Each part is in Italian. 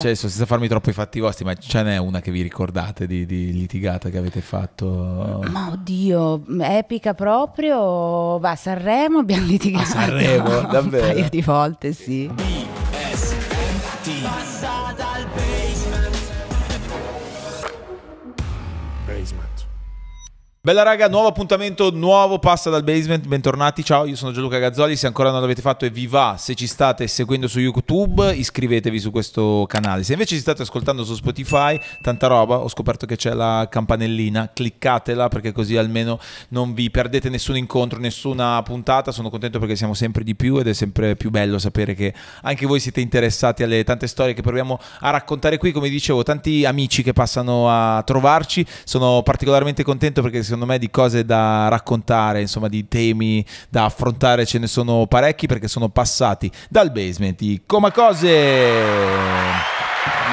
Cioè, senza farmi troppo i fatti vostri, ma ce n'è una che vi ricordate di, di litigata che avete fatto? Ma oddio, epica proprio. Va, a Sanremo abbiamo litigato. A Sanremo, davvero? Un paio di volte, sì. Bella raga, nuovo appuntamento, nuovo passa dal basement, bentornati, ciao, io sono Gianluca Gazzoli, se ancora non l'avete fatto e vi va, se ci state seguendo su YouTube, iscrivetevi su questo canale, se invece ci state ascoltando su Spotify, tanta roba, ho scoperto che c'è la campanellina, cliccatela perché così almeno non vi perdete nessun incontro, nessuna puntata, sono contento perché siamo sempre di più ed è sempre più bello sapere che anche voi siete interessati alle tante storie che proviamo a raccontare qui, come dicevo, tanti amici che passano a trovarci, sono particolarmente contento perché secondo me di cose da raccontare, insomma di temi da affrontare ce ne sono parecchi perché sono passati dal basement di Comacose.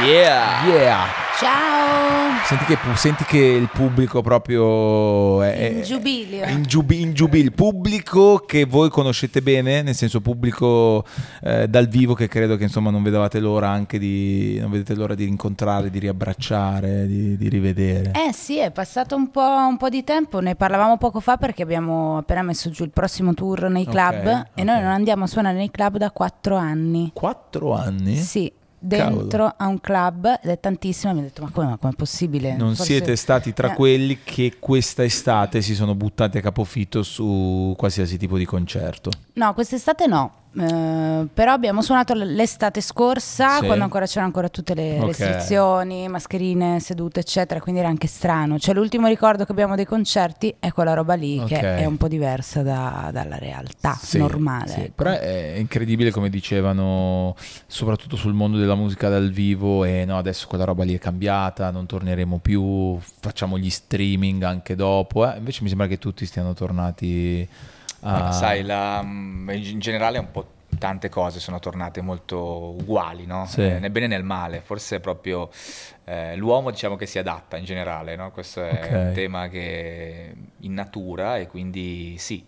Yeah! Yeah! Ciao! Senti che, senti che, il pubblico proprio è in giubilio. In, giubi, in giubilio. Pubblico che voi conoscete bene, nel senso pubblico eh, dal vivo che credo che insomma non vedevate l'ora anche di non vedete l'ora di rincontrare, di riabbracciare, di, di rivedere. Eh sì, è passato un po', un po', di tempo, ne parlavamo poco fa perché abbiamo appena messo giù il prossimo tour nei club okay, e okay. noi non andiamo a suonare nei club da 4 anni. 4 anni? Sì dentro Cavolo. a un club ed è tantissima. Mi ha detto: Ma come, ma è possibile? Non Forse... siete stati tra eh. quelli che questa estate si sono buttati a capofitto su qualsiasi tipo di concerto? No, quest'estate no. Eh, però abbiamo suonato l'estate scorsa sì. quando ancora c'erano ancora tutte le okay. restrizioni, mascherine, sedute, eccetera, quindi era anche strano. Cioè l'ultimo ricordo che abbiamo dei concerti è quella roba lì okay. che è un po' diversa da, dalla realtà sì, normale. Sì. Ecco. Però è incredibile come dicevano, soprattutto sul mondo della musica dal vivo, e eh, no, adesso quella roba lì è cambiata, non torneremo più, facciamo gli streaming anche dopo. Eh. Invece mi sembra che tutti stiano tornati ma, ah. ecco, sai, la, mm, in generale un po' tante cose sono tornate molto uguali, no? sì. Eh, nel bene e nel male, forse proprio eh, l'uomo diciamo che si adatta in generale, no? questo è okay. un tema che in natura e quindi sì,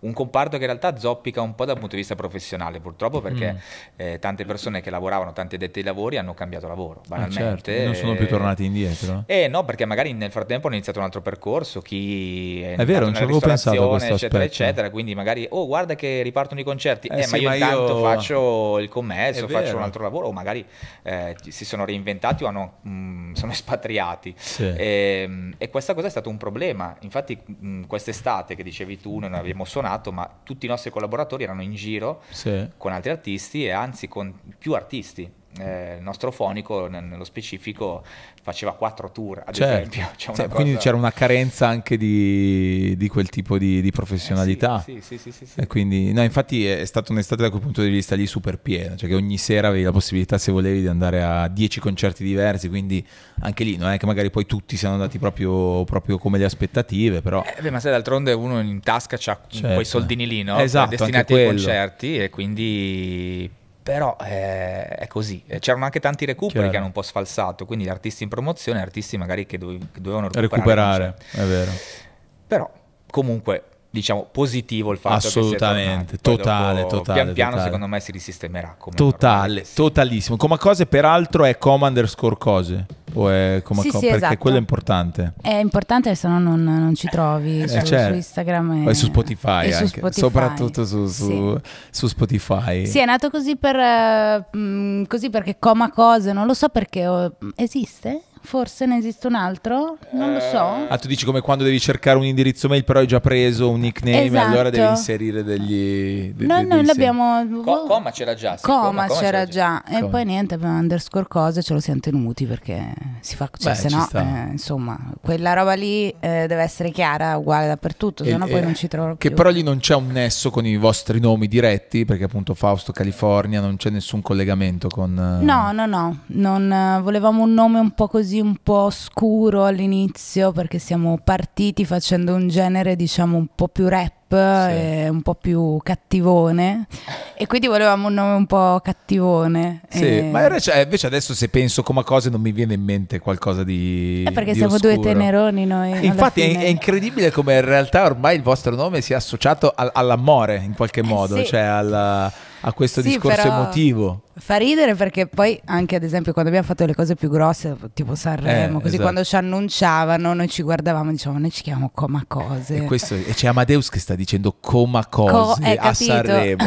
un comparto che in realtà zoppica un po' dal punto di vista professionale, purtroppo, perché mm. eh, tante persone che lavoravano, tanti addetti ai lavori, hanno cambiato lavoro, banalmente. Ah, certo. Non sono più tornati indietro? Eh no, perché magari nel frattempo hanno iniziato un altro percorso, chi è, è vero, non ci avevo pensato a questo eccetera, aspetto. eccetera, quindi magari, oh guarda che ripartono i concerti, eh, eh sì, ma io ma intanto io... faccio il commesso, faccio un altro lavoro, o magari eh, si sono reinventati o hanno, mh, mm, sono espatriati. Sì. E, ehm, e, questa cosa è stato un problema, infatti mh, mm, quest'estate che dicevi tu, noi non abbiamo suonato, suonato, ma tutti i nostri collaboratori erano in giro sì. con altri artisti e anzi con più artisti eh, il nostro fonico nello specifico faceva quattro tour ad certo. esempio cioè sì, cioè, cosa... quindi c'era una carenza anche di, di quel tipo di, di eh, professionalità eh sì, sì, sì, e quindi no, infatti è stata un'estate da quel punto di vista lì super piena cioè che ogni sera avevi la possibilità se volevi di andare a dieci concerti diversi quindi anche lì non è che magari poi tutti siano andati mm. proprio, proprio come le aspettative però eh, beh, ma se d'altronde uno in tasca ha certo. quei soldini lì no? esatto, cioè, destinati ai concerti e quindi però eh, è così. Eh, c'erano anche tanti recuperi Chiaro. che hanno un po' sfalsato, quindi gli artisti in promozione, artisti magari che, dovev- che dovevano recuperare. recuperare cioè. è vero. Però comunque diciamo, positivo il fatto Assolutamente, che totale, dopo, totale. Pian piano totale. secondo me si risistemerà. come totale, totalissimo. Come cose peraltro è com underscore cose. O è come sì, com- sì, perché esatto. quello è importante. È importante se no non, non ci trovi eh, su, certo. su, Instagram e, e su Spotify. E su Spotify. Soprattutto su, su, sì. su, Spotify. Sì, è nato così, per, eh, mm, così perché coma cose, non lo so perché mm, esiste. Forse ne esiste un altro? Non lo so. Eh, ah, tu dici come quando devi cercare un indirizzo mail, però hai già preso un nickname, esatto. allora devi inserire degli. De, no, de, noi l'abbiamo. Co coma c'era già. Sì. Coma, coma c'era già. già. E coma. poi niente, underscore cose ce lo siamo tenuti perché si fa. Cioè, Beh, se no, eh, insomma, quella roba lì eh, deve essere chiara, uguale dappertutto, se no poi non ci trovo. Che però lì non c'è un nesso con i vostri nomi diretti, perché appunto Fausto California non c'è nessun collegamento con. Eh, no, no, no. Non, eh, volevamo un nome un po' così un po' scuro all'inizio perché siamo partiti facendo un genere diciamo un po' più rap, sì. un po' più cattivone e quindi volevamo un nome un po' cattivone. Sì, e... ma invece adesso se penso come a cose non mi viene in mente qualcosa di... È eh, perché di siamo oscuro. due teneroni noi. Infatti è, è, incredibile come in realtà ormai il vostro nome sia associato al, all'amore in qualche eh, modo, eh sì. cioè alla, a questo sì, discorso però... emotivo. Fa ridere perché poi anche ad esempio quando abbiamo fatto le cose più grosse, tipo Sanremo, eh, così esatto. quando ci annunciavano noi ci guardavamo e dicevamo noi ci chiamiamo Coma Cose. E, questo, e c'è Amadeus che sta dicendo Coma Cose Co- eh, a Sanremo.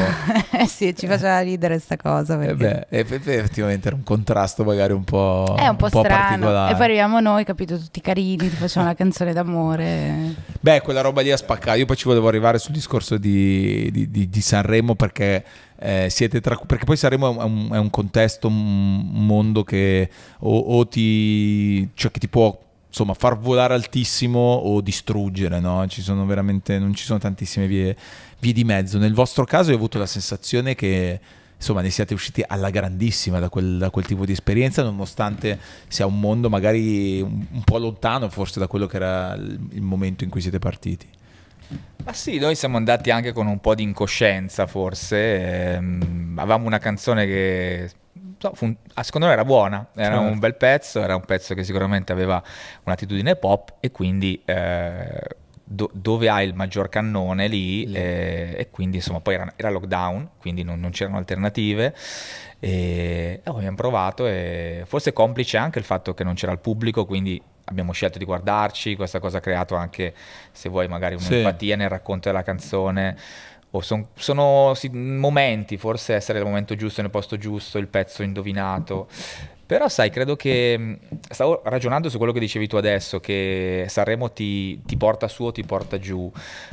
eh sì, ci faceva ridere sta cosa. Eh perché... Eh beh, effettivamente era un contrasto magari un po'... È un po', un po strano. E poi arriviamo noi, capito, tutti carini, ti facciamo la canzone d'amore. Beh, quella roba lì ha spaccato. Io poi ci volevo arrivare sul discorso di, di, di, di Sanremo perché... Eh, siete tra... perché poi Sanremo è un è un contesto, un mondo che o, o ti, cioè che ti può insomma, far volare altissimo o distruggere, no? Ci sono veramente, non ci sono tantissime vie, vie di mezzo. Nel vostro caso ho avuto la sensazione che insomma ne siate usciti alla grandissima da quel, da quel, tipo di esperienza, nonostante sia un mondo magari un, un po' lontano forse da quello che era il, il momento in cui siete partiti. Ma sì, noi siamo andati anche con un po' di incoscienza forse, ehm, avevamo una canzone che so, fun- ah, secondo me era buona, era certo. un bel pezzo, era un pezzo che sicuramente aveva un'attitudine pop e quindi... Eh, do- dove hai il maggior cannone lì, lì. Eh, e quindi insomma poi era, era lockdown, quindi non, non c'erano alternative e abbiamo provato e forse complice anche il fatto che non c'era il pubblico, quindi abbiamo scelto di guardarci, questa cosa ha creato anche, se vuoi, magari un'empatia sì. nel racconto della canzone. Oh, son, sono sì, momenti, forse essere il momento giusto nel posto giusto, il pezzo indovinato. Però sai, credo che mm, stavo ragionando su quello che dicevi tu adesso, che Sanremo ti, ti porta su o ti porta giù.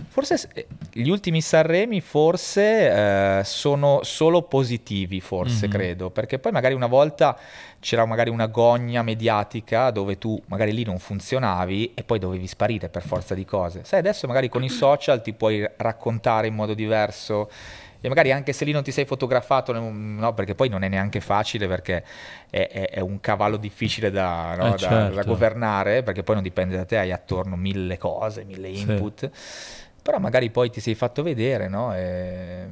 Forse eh, gli ultimi Sanremi forse eh, sono solo positivi, forse mm-hmm. credo, perché poi magari una volta c'era magari una gogna mediatica dove tu magari lì non funzionavi e poi dovevi sparire per forza di cose. Sai, adesso magari con i social ti puoi raccontare in modo diverso e magari anche se lì non ti sei fotografato, no, perché poi non è neanche facile perché è, è, è un cavallo difficile da, no, eh da, certo. da, governare, perché poi non dipende da te, hai attorno mille cose, mille input, sì. però magari poi ti sei fatto vedere, no? E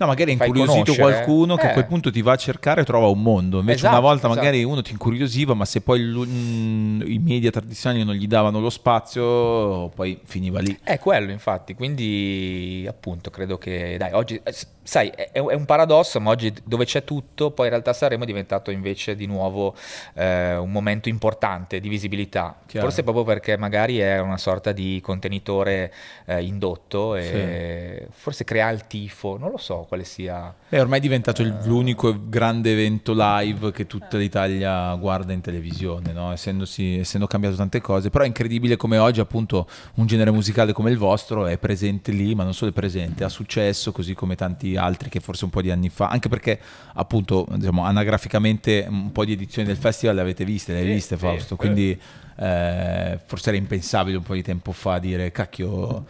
No, magari è incuriosito qualcuno che a quel eh. punto ti va a cercare e trova un mondo. Invece esatto, una volta esatto. magari uno ti incuriosiva, ma se poi mh, mm, i media tradizionali non gli davano lo spazio, poi finiva lì. È quello, infatti. Quindi, appunto, credo che dai, oggi eh, sai, è, è un paradosso, ma oggi dove c'è tutto, poi in realtà saremo diventato invece di nuovo eh, un momento importante di visibilità. Chiaro. Forse proprio perché magari è una sorta di contenitore eh, indotto e sì. forse crea il tifo, non lo so quale sia... Beh, ormai è diventato uh, l'unico grande evento live che tutta l'Italia guarda in televisione, no? essendo cambiato tante cose, però è incredibile come oggi appunto un genere musicale come il vostro è presente lì, ma non solo è presente, ha successo così come tanti altri che forse un po' di anni fa, anche perché appunto diciamo, anagraficamente un po' di edizioni del festival le avete viste, le hai viste sì, Fausto, sì, quindi eh, forse era impensabile un po' di tempo fa dire cacchio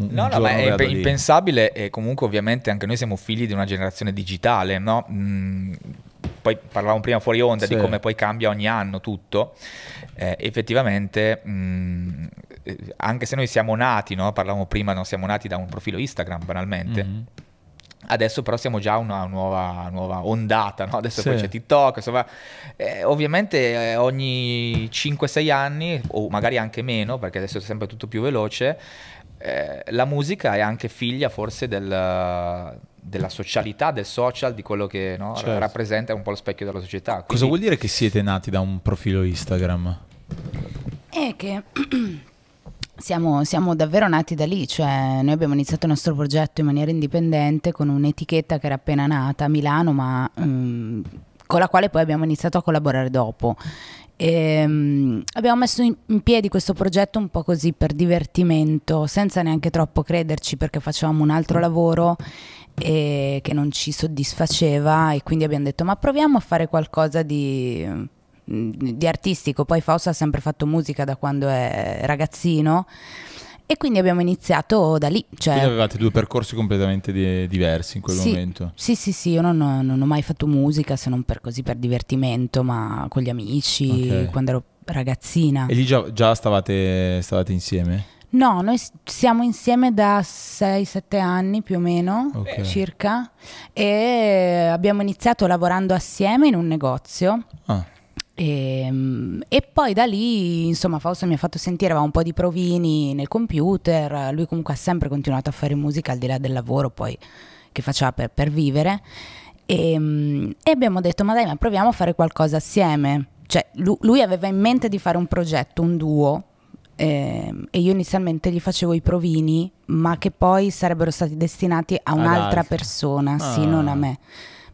un no, no, ma è impensabile e comunque ovviamente anche noi siamo figli di una generazione digitale, no? Mm, poi parlavamo prima fuori onda sì. di come poi cambia ogni anno tutto, eh, effettivamente mh, mm, anche se noi siamo nati, no? parlavamo prima, non siamo nati da un profilo Instagram banalmente. Mm-hmm. Adesso però siamo già una nuova, nuova ondata, no? adesso sì. poi c'è TikTok, insomma, eh, ovviamente eh, ogni 5-6 anni o magari anche meno, perché adesso è sempre tutto più veloce, eh, la musica è anche figlia forse del, della socialità, del social, di quello che no, certo. rappresenta un po' lo specchio della società. Quindi... Cosa vuol dire che siete nati da un profilo Instagram? È che siamo, siamo, davvero nati da lì, cioè noi abbiamo iniziato il nostro progetto in maniera indipendente con un'etichetta che era appena nata a Milano, ma um, con la quale poi abbiamo iniziato a collaborare dopo. E ehm, abbiamo messo in piedi questo progetto un po' così per divertimento, senza neanche troppo crederci perché facevamo un altro lavoro eh, che non ci soddisfaceva e quindi abbiamo detto ma proviamo a fare qualcosa di, mm, di artistico. Poi Fausto ha sempre fatto musica da quando è ragazzino e quindi abbiamo iniziato da lì. Cioè... Quindi avevate due percorsi completamente di- diversi in quel sì, momento. Sì, sì, sì, io non ho, non ho, mai fatto musica se non per così per divertimento, ma con gli amici, okay. quando ero ragazzina. E lì già, già stavate, stavate insieme? No, noi siamo insieme da 6-7 anni più o meno, okay. circa, e abbiamo iniziato lavorando assieme in un negozio. Ah. E, ehm, e, poi da lì, insomma, Fausto mi ha fatto sentire, aveva un po' di provini nel computer, lui comunque ha sempre continuato a fare musica al di là del lavoro poi che faceva per, per vivere e, ehm, e, abbiamo detto ma dai ma proviamo a fare qualcosa assieme, cioè lui, lui aveva in mente di fare un progetto, un duo eh, e io inizialmente gli facevo i provini ma che poi sarebbero stati destinati a un'altra persona, ah. sì non a me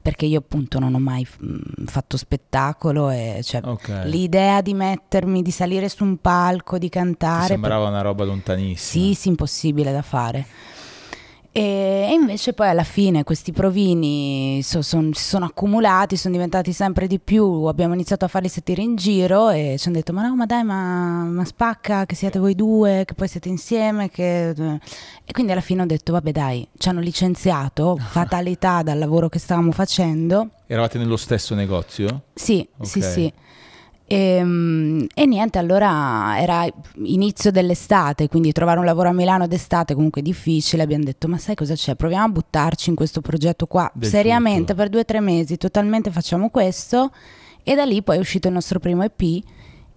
perché io appunto non ho mai mm, fatto spettacolo e cioè, okay. l'idea di mettermi, di salire su un palco, di cantare... Ti sembrava per... una roba lontanissima. Sì, sì, impossibile da fare. E, invece poi alla fine questi provini si so, son, sono accumulati, sono diventati sempre di più, abbiamo iniziato a farli sentire in giro e ci hanno detto ma no ma dai ma, ma, spacca che siete voi due, che poi siete insieme. Che... E quindi alla fine ho detto vabbè dai, ci hanno licenziato, fatalità dal lavoro che stavamo facendo. Eravate nello stesso negozio? Sì, okay. sì, sì. E, ehm, e, niente, allora era inizio dell'estate, quindi trovare un lavoro a Milano d'estate comunque difficile. Abbiamo detto, ma sai cosa c'è? Proviamo a buttarci in questo progetto qua, Del seriamente, tutto. per due o tre mesi, totalmente facciamo questo. E da lì poi è uscito il nostro primo EP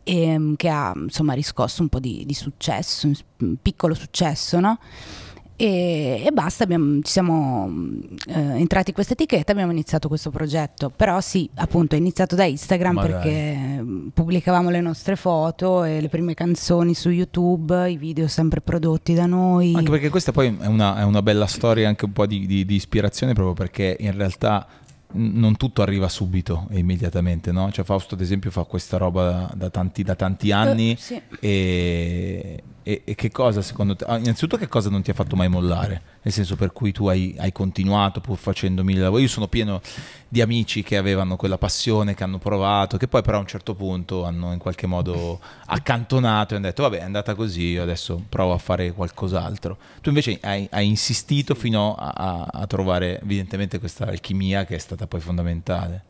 ehm, che ha insomma riscosso un po' di, di successo, un piccolo successo, no? e, e basta, abbiamo, ci siamo mm, eh, entrati in questa etichetta, abbiamo iniziato questo progetto, però sì, appunto è iniziato da Instagram Magari. perché mm, pubblicavamo le nostre foto e le prime canzoni su YouTube, i video sempre prodotti da noi. Anche perché questa poi è una, è una bella storia, anche un po' di, di, di ispirazione proprio perché in realtà non tutto arriva subito e immediatamente, no? Cioè Fausto ad esempio fa questa roba da, da, tanti, da tanti, eh, anni uh, sì. e e, e, che cosa secondo te? Ah, innanzitutto che cosa non ti ha fatto mai mollare? Nel senso per cui tu hai, hai continuato pur facendo mille lavori. Io sono pieno di amici che avevano quella passione, che hanno provato, che poi però a un certo punto hanno in qualche modo accantonato e hanno detto vabbè è andata così, io adesso provo a fare qualcos'altro. Tu invece hai, hai insistito fino a, a trovare evidentemente questa alchimia che è stata poi fondamentale.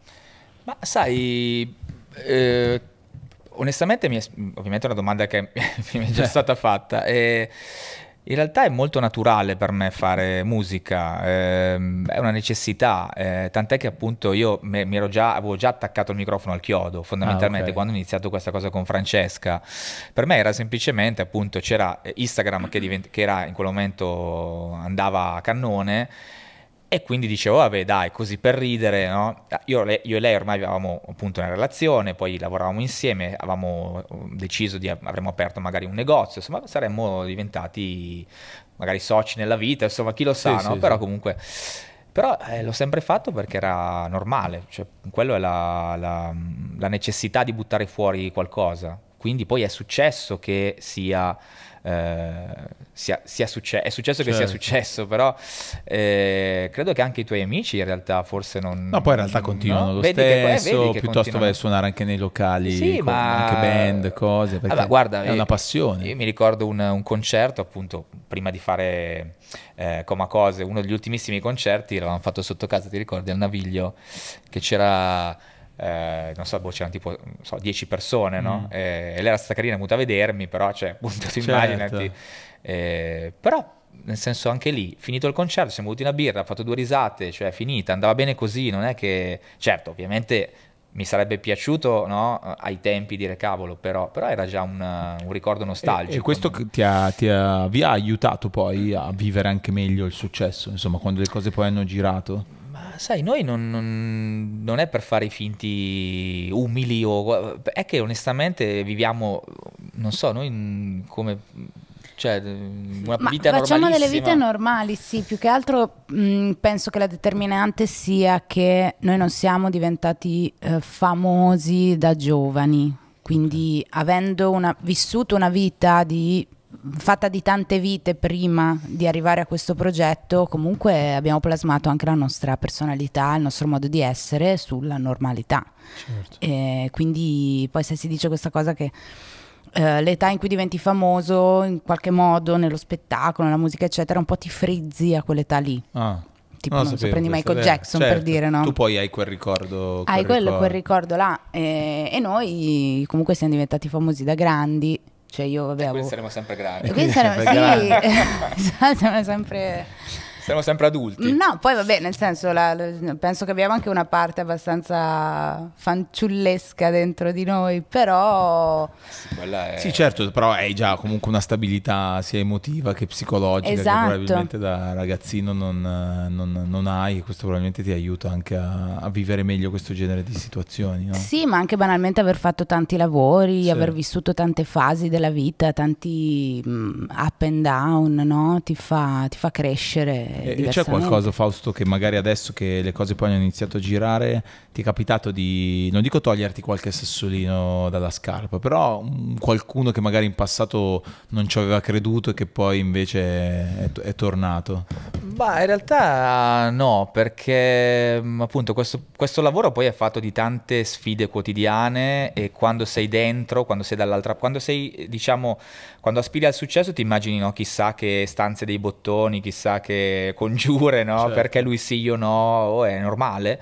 Ma sai... Eh onestamente, è, ovviamente è una domanda che mi è già stata fatta. E in realtà è molto naturale per me fare musica, ehm, è una necessità, eh, tant'è che appunto io me, me già, avevo già attaccato il microfono al chiodo, fondamentalmente ah, okay. quando ho iniziato questa cosa con Francesca. Per me era semplicemente appunto c'era eh, Instagram che, divent- che era in quel momento andava a cannone e quindi dicevo, vabbè dai, così per ridere, no? Ah, io, io, e lei ormai avevamo appunto una relazione, poi lavoravamo insieme, avevamo mm, deciso di, avremmo aperto magari un negozio, insomma saremmo diventati magari soci nella vita, insomma chi lo sa, sì, no? Sì, però sì. comunque... Però eh, l'ho sempre fatto perché era normale, cioè quello è la, la, la necessità di buttare fuori qualcosa. Quindi poi è successo che sia eh, sia, sia succe- è successo certo. che sia certo. successo, però eh, credo che anche i tuoi amici in realtà forse non... No, poi in realtà continuano no? lo vedi stesso, che, eh, piuttosto vai a suonare anche nei locali, sì, con, ma... anche band, cose, perché ah, guarda, è una eh, passione. Io mi ricordo un, un concerto appunto, prima di fare eh, Coma Cose, uno degli ultimissimi concerti, l'avevamo fatto sotto casa, ti ricordi, al Naviglio, che c'era eh, non so, boh, c'erano tipo so, 10 persone, no? Mm. E, eh, e lei era stata carina, è venuta a vedermi, però, cioè, appunto, certo. immaginati. Eh, però, nel senso, anche lì, finito il concerto, siamo venuti una birra, ha fatto due risate, cioè, finita, andava bene così, non è che... Certo, ovviamente mi sarebbe piaciuto no, ai tempi dire cavolo, però, però era già un, un, ricordo nostalgico. E, e questo ti, ha, ti ha, vi ha aiutato poi a vivere anche meglio il successo, insomma, quando le cose poi hanno girato? sai, noi non, non, non, è per fare i finti umili o... È che onestamente viviamo, non so, noi mm, come... Cioè, mm, una Ma vita facciamo delle vite normali, sì, più che altro mh, mm, penso che la determinante sia che noi non siamo diventati eh, famosi da giovani, quindi avendo una, vissuto una vita di fatta di tante vite prima di arrivare a questo progetto, comunque abbiamo plasmato anche la nostra personalità, il nostro modo di essere sulla normalità. Certo. E quindi poi se si dice questa cosa che eh, l'età in cui diventi famoso, in qualche modo, nello spettacolo, nella musica, eccetera, un po' ti frizzi a quell'età lì. Ah tipo no, non sapevo, so, prendi Michael eh, Jackson certo. per dire no? Tu poi hai quel ricordo. Quel hai quello, ricordo. quel ricordo là. E, eh, e, noi comunque siamo diventati famosi da grandi cioè io, vabbè, e quindi avevo... saremo sempre grandi quindi saremo, sempre sì, saremo sempre siamo sempre adulti. No, poi vabbè, nel senso, la, penso che abbiamo anche una parte abbastanza fanciullesca dentro di noi, però... Sì, è... sì certo, però hai già comunque una stabilità sia emotiva che psicologica esatto. che probabilmente da ragazzino non, non, non hai e questo probabilmente ti aiuta anche a, a vivere meglio questo genere di situazioni. No? Sì, ma anche banalmente aver fatto tanti lavori, sì. aver vissuto tante fasi della vita, tanti mm, up and down, no? ti, fa, ti fa crescere eh, e c'è qualcosa, Fausto, che magari adesso che le cose poi hanno iniziato a girare, ti è capitato di, non dico toglierti qualche sassolino dalla scarpa, però mm, qualcuno che magari in passato non ci aveva creduto e che poi invece è, è tornato? Bah, in realtà no, perché mm, appunto questo, questo lavoro poi è fatto di tante sfide quotidiane e quando sei dentro, quando sei dall'altra, quando sei diciamo quando aspiri al successo ti immagini no, chissà che stanze dei bottoni, chissà che congiure, no? Certo. perché lui sì, io no, oh, è normale,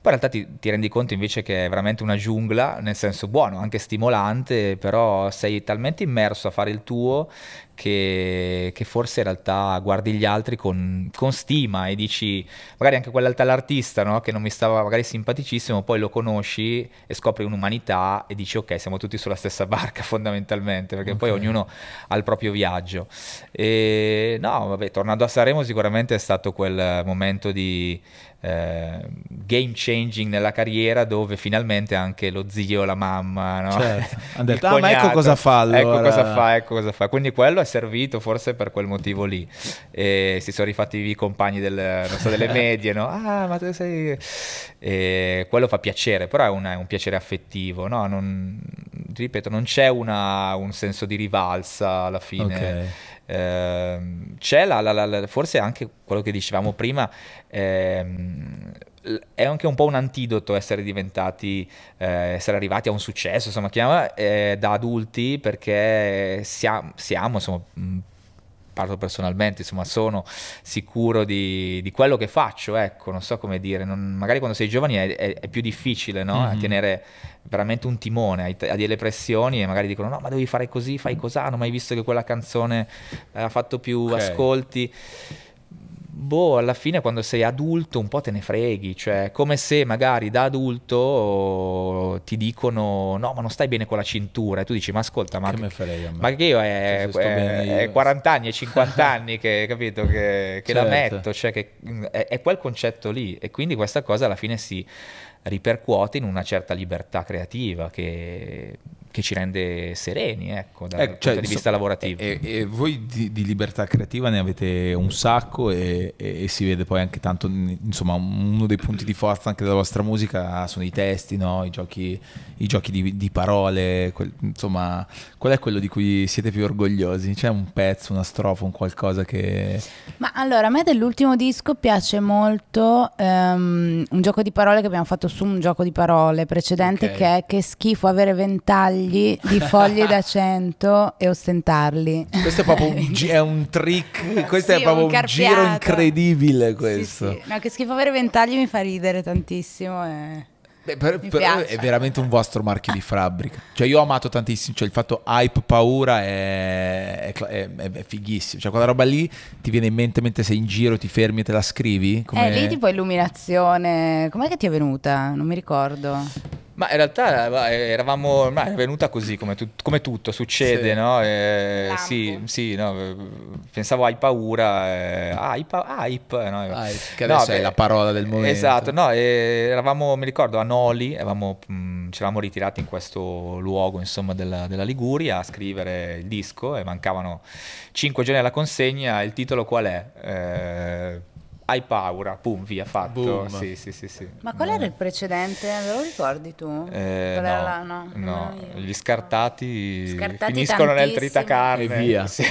poi in realtà ti, ti, rendi conto invece che è veramente una giungla, nel senso buono, anche stimolante, però sei talmente immerso a fare il tuo che, che forse in realtà guardi gli altri con, con stima e dici magari anche quell'altartista no? che non mi stava magari simpaticissimo, poi lo conosci e scopri un'umanità e dici ok siamo tutti sulla stessa barca fondamentalmente perché okay. poi ognuno ha il proprio viaggio. E, no, vabbè, tornando a Saremo sicuramente è stato quel momento di eh, game changing nella carriera dove finalmente anche lo zio, la mamma, no? Certo. hanno detto ah ma ecco cosa fa allora. Ecco cosa fa, ecco cosa fa. Quindi quello è servito forse per quel motivo lì. E si sono rifatti i compagni del, so, delle medie, no? Ah ma tu sei... E quello fa piacere, però è, una, è un piacere affettivo, no? Non, ripeto, non c'è una, un senso di rivalsa alla fine. Okay ehm, c'è la, la, la, forse anche quello che dicevamo prima, ehm, è anche un po' un antidoto essere diventati, eh, essere arrivati a un successo, insomma, chiama, eh, da adulti perché siamo, siamo insomma, parlo personalmente, insomma sono sicuro di, di quello che faccio, ecco, non so come dire, non, magari quando sei giovane è, è, è più difficile no? mm-hmm. tenere veramente un timone, hai, delle pressioni e magari dicono no ma devi fare così, fai cos'ha, non hai mai visto che quella canzone eh, ha fatto più okay. ascolti boh, alla fine quando sei adulto un po' te ne freghi, cioè come se magari da adulto ti dicono no ma non stai bene con la cintura e tu dici ma ascolta ma che, me farei a ma che io è, eh, cioè, è, è 40 anni e 50 anni che, capito, che, che certo. la metto, cioè che mm, è, è quel concetto lì e quindi questa cosa alla fine si ripercuote in una certa libertà creativa che che ci rende sereni, ecco, dal eh, punto cioè, di so, vista lavorativo. E, eh, e eh, eh, voi di, di, libertà creativa ne avete un sacco e, e, e, si vede poi anche tanto, insomma, uno dei punti di forza anche della vostra musica sono i testi, no? I giochi, i giochi di, di, parole, quel, insomma, qual è quello di cui siete più orgogliosi? C'è un pezzo, una strofa, un qualcosa che... Ma allora, a me dell'ultimo disco piace molto um, un gioco di parole che abbiamo fatto su un gioco di parole precedente okay. che è che schifo avere ventagli figli di fogli da 100 e ostentarli. Questo è proprio un, è un trick, questo sì, è proprio un, un giro incredibile questo. Sì, sì. No, che schifo avere ventagli mi fa ridere tantissimo. Eh. Beh, per, per, eh, è veramente un vostro marchio di fabbrica. Cioè, io ho amato tantissimo. Cioè, il fatto hype, paura è, è, è, è, fighissimo. Cioè, quella roba lì ti viene in mente mentre sei in giro, ti fermi e te la scrivi. Eh, Come... Eh, lì tipo illuminazione. Com'è che ti è venuta? Non mi ricordo. Ma in realtà eravamo, ma è venuta così, come, tu, come tutto, succede, sì. no? Eh, sì, sì, no? Eh, pensavo hai paura, eh, ah, ah, hype, hype, eh, no? Hype, ah, che adesso no, è beh, la parola del momento. Esatto, no, eh, eravamo, mi ricordo, a Noli, eravamo, mh, mm, ci eravamo ritirati in questo luogo, insomma, della, della, Liguria a scrivere il disco e mancavano cinque giorni alla consegna, il titolo qual è? Eh, hai paura, pum, via, fatto. Sì, sì, sì, sì, Ma qual era il precedente? Ve lo ricordi tu? Eh, no, la, no, no. gli scartati, scartati finiscono nel tritacarne. E via. Sì,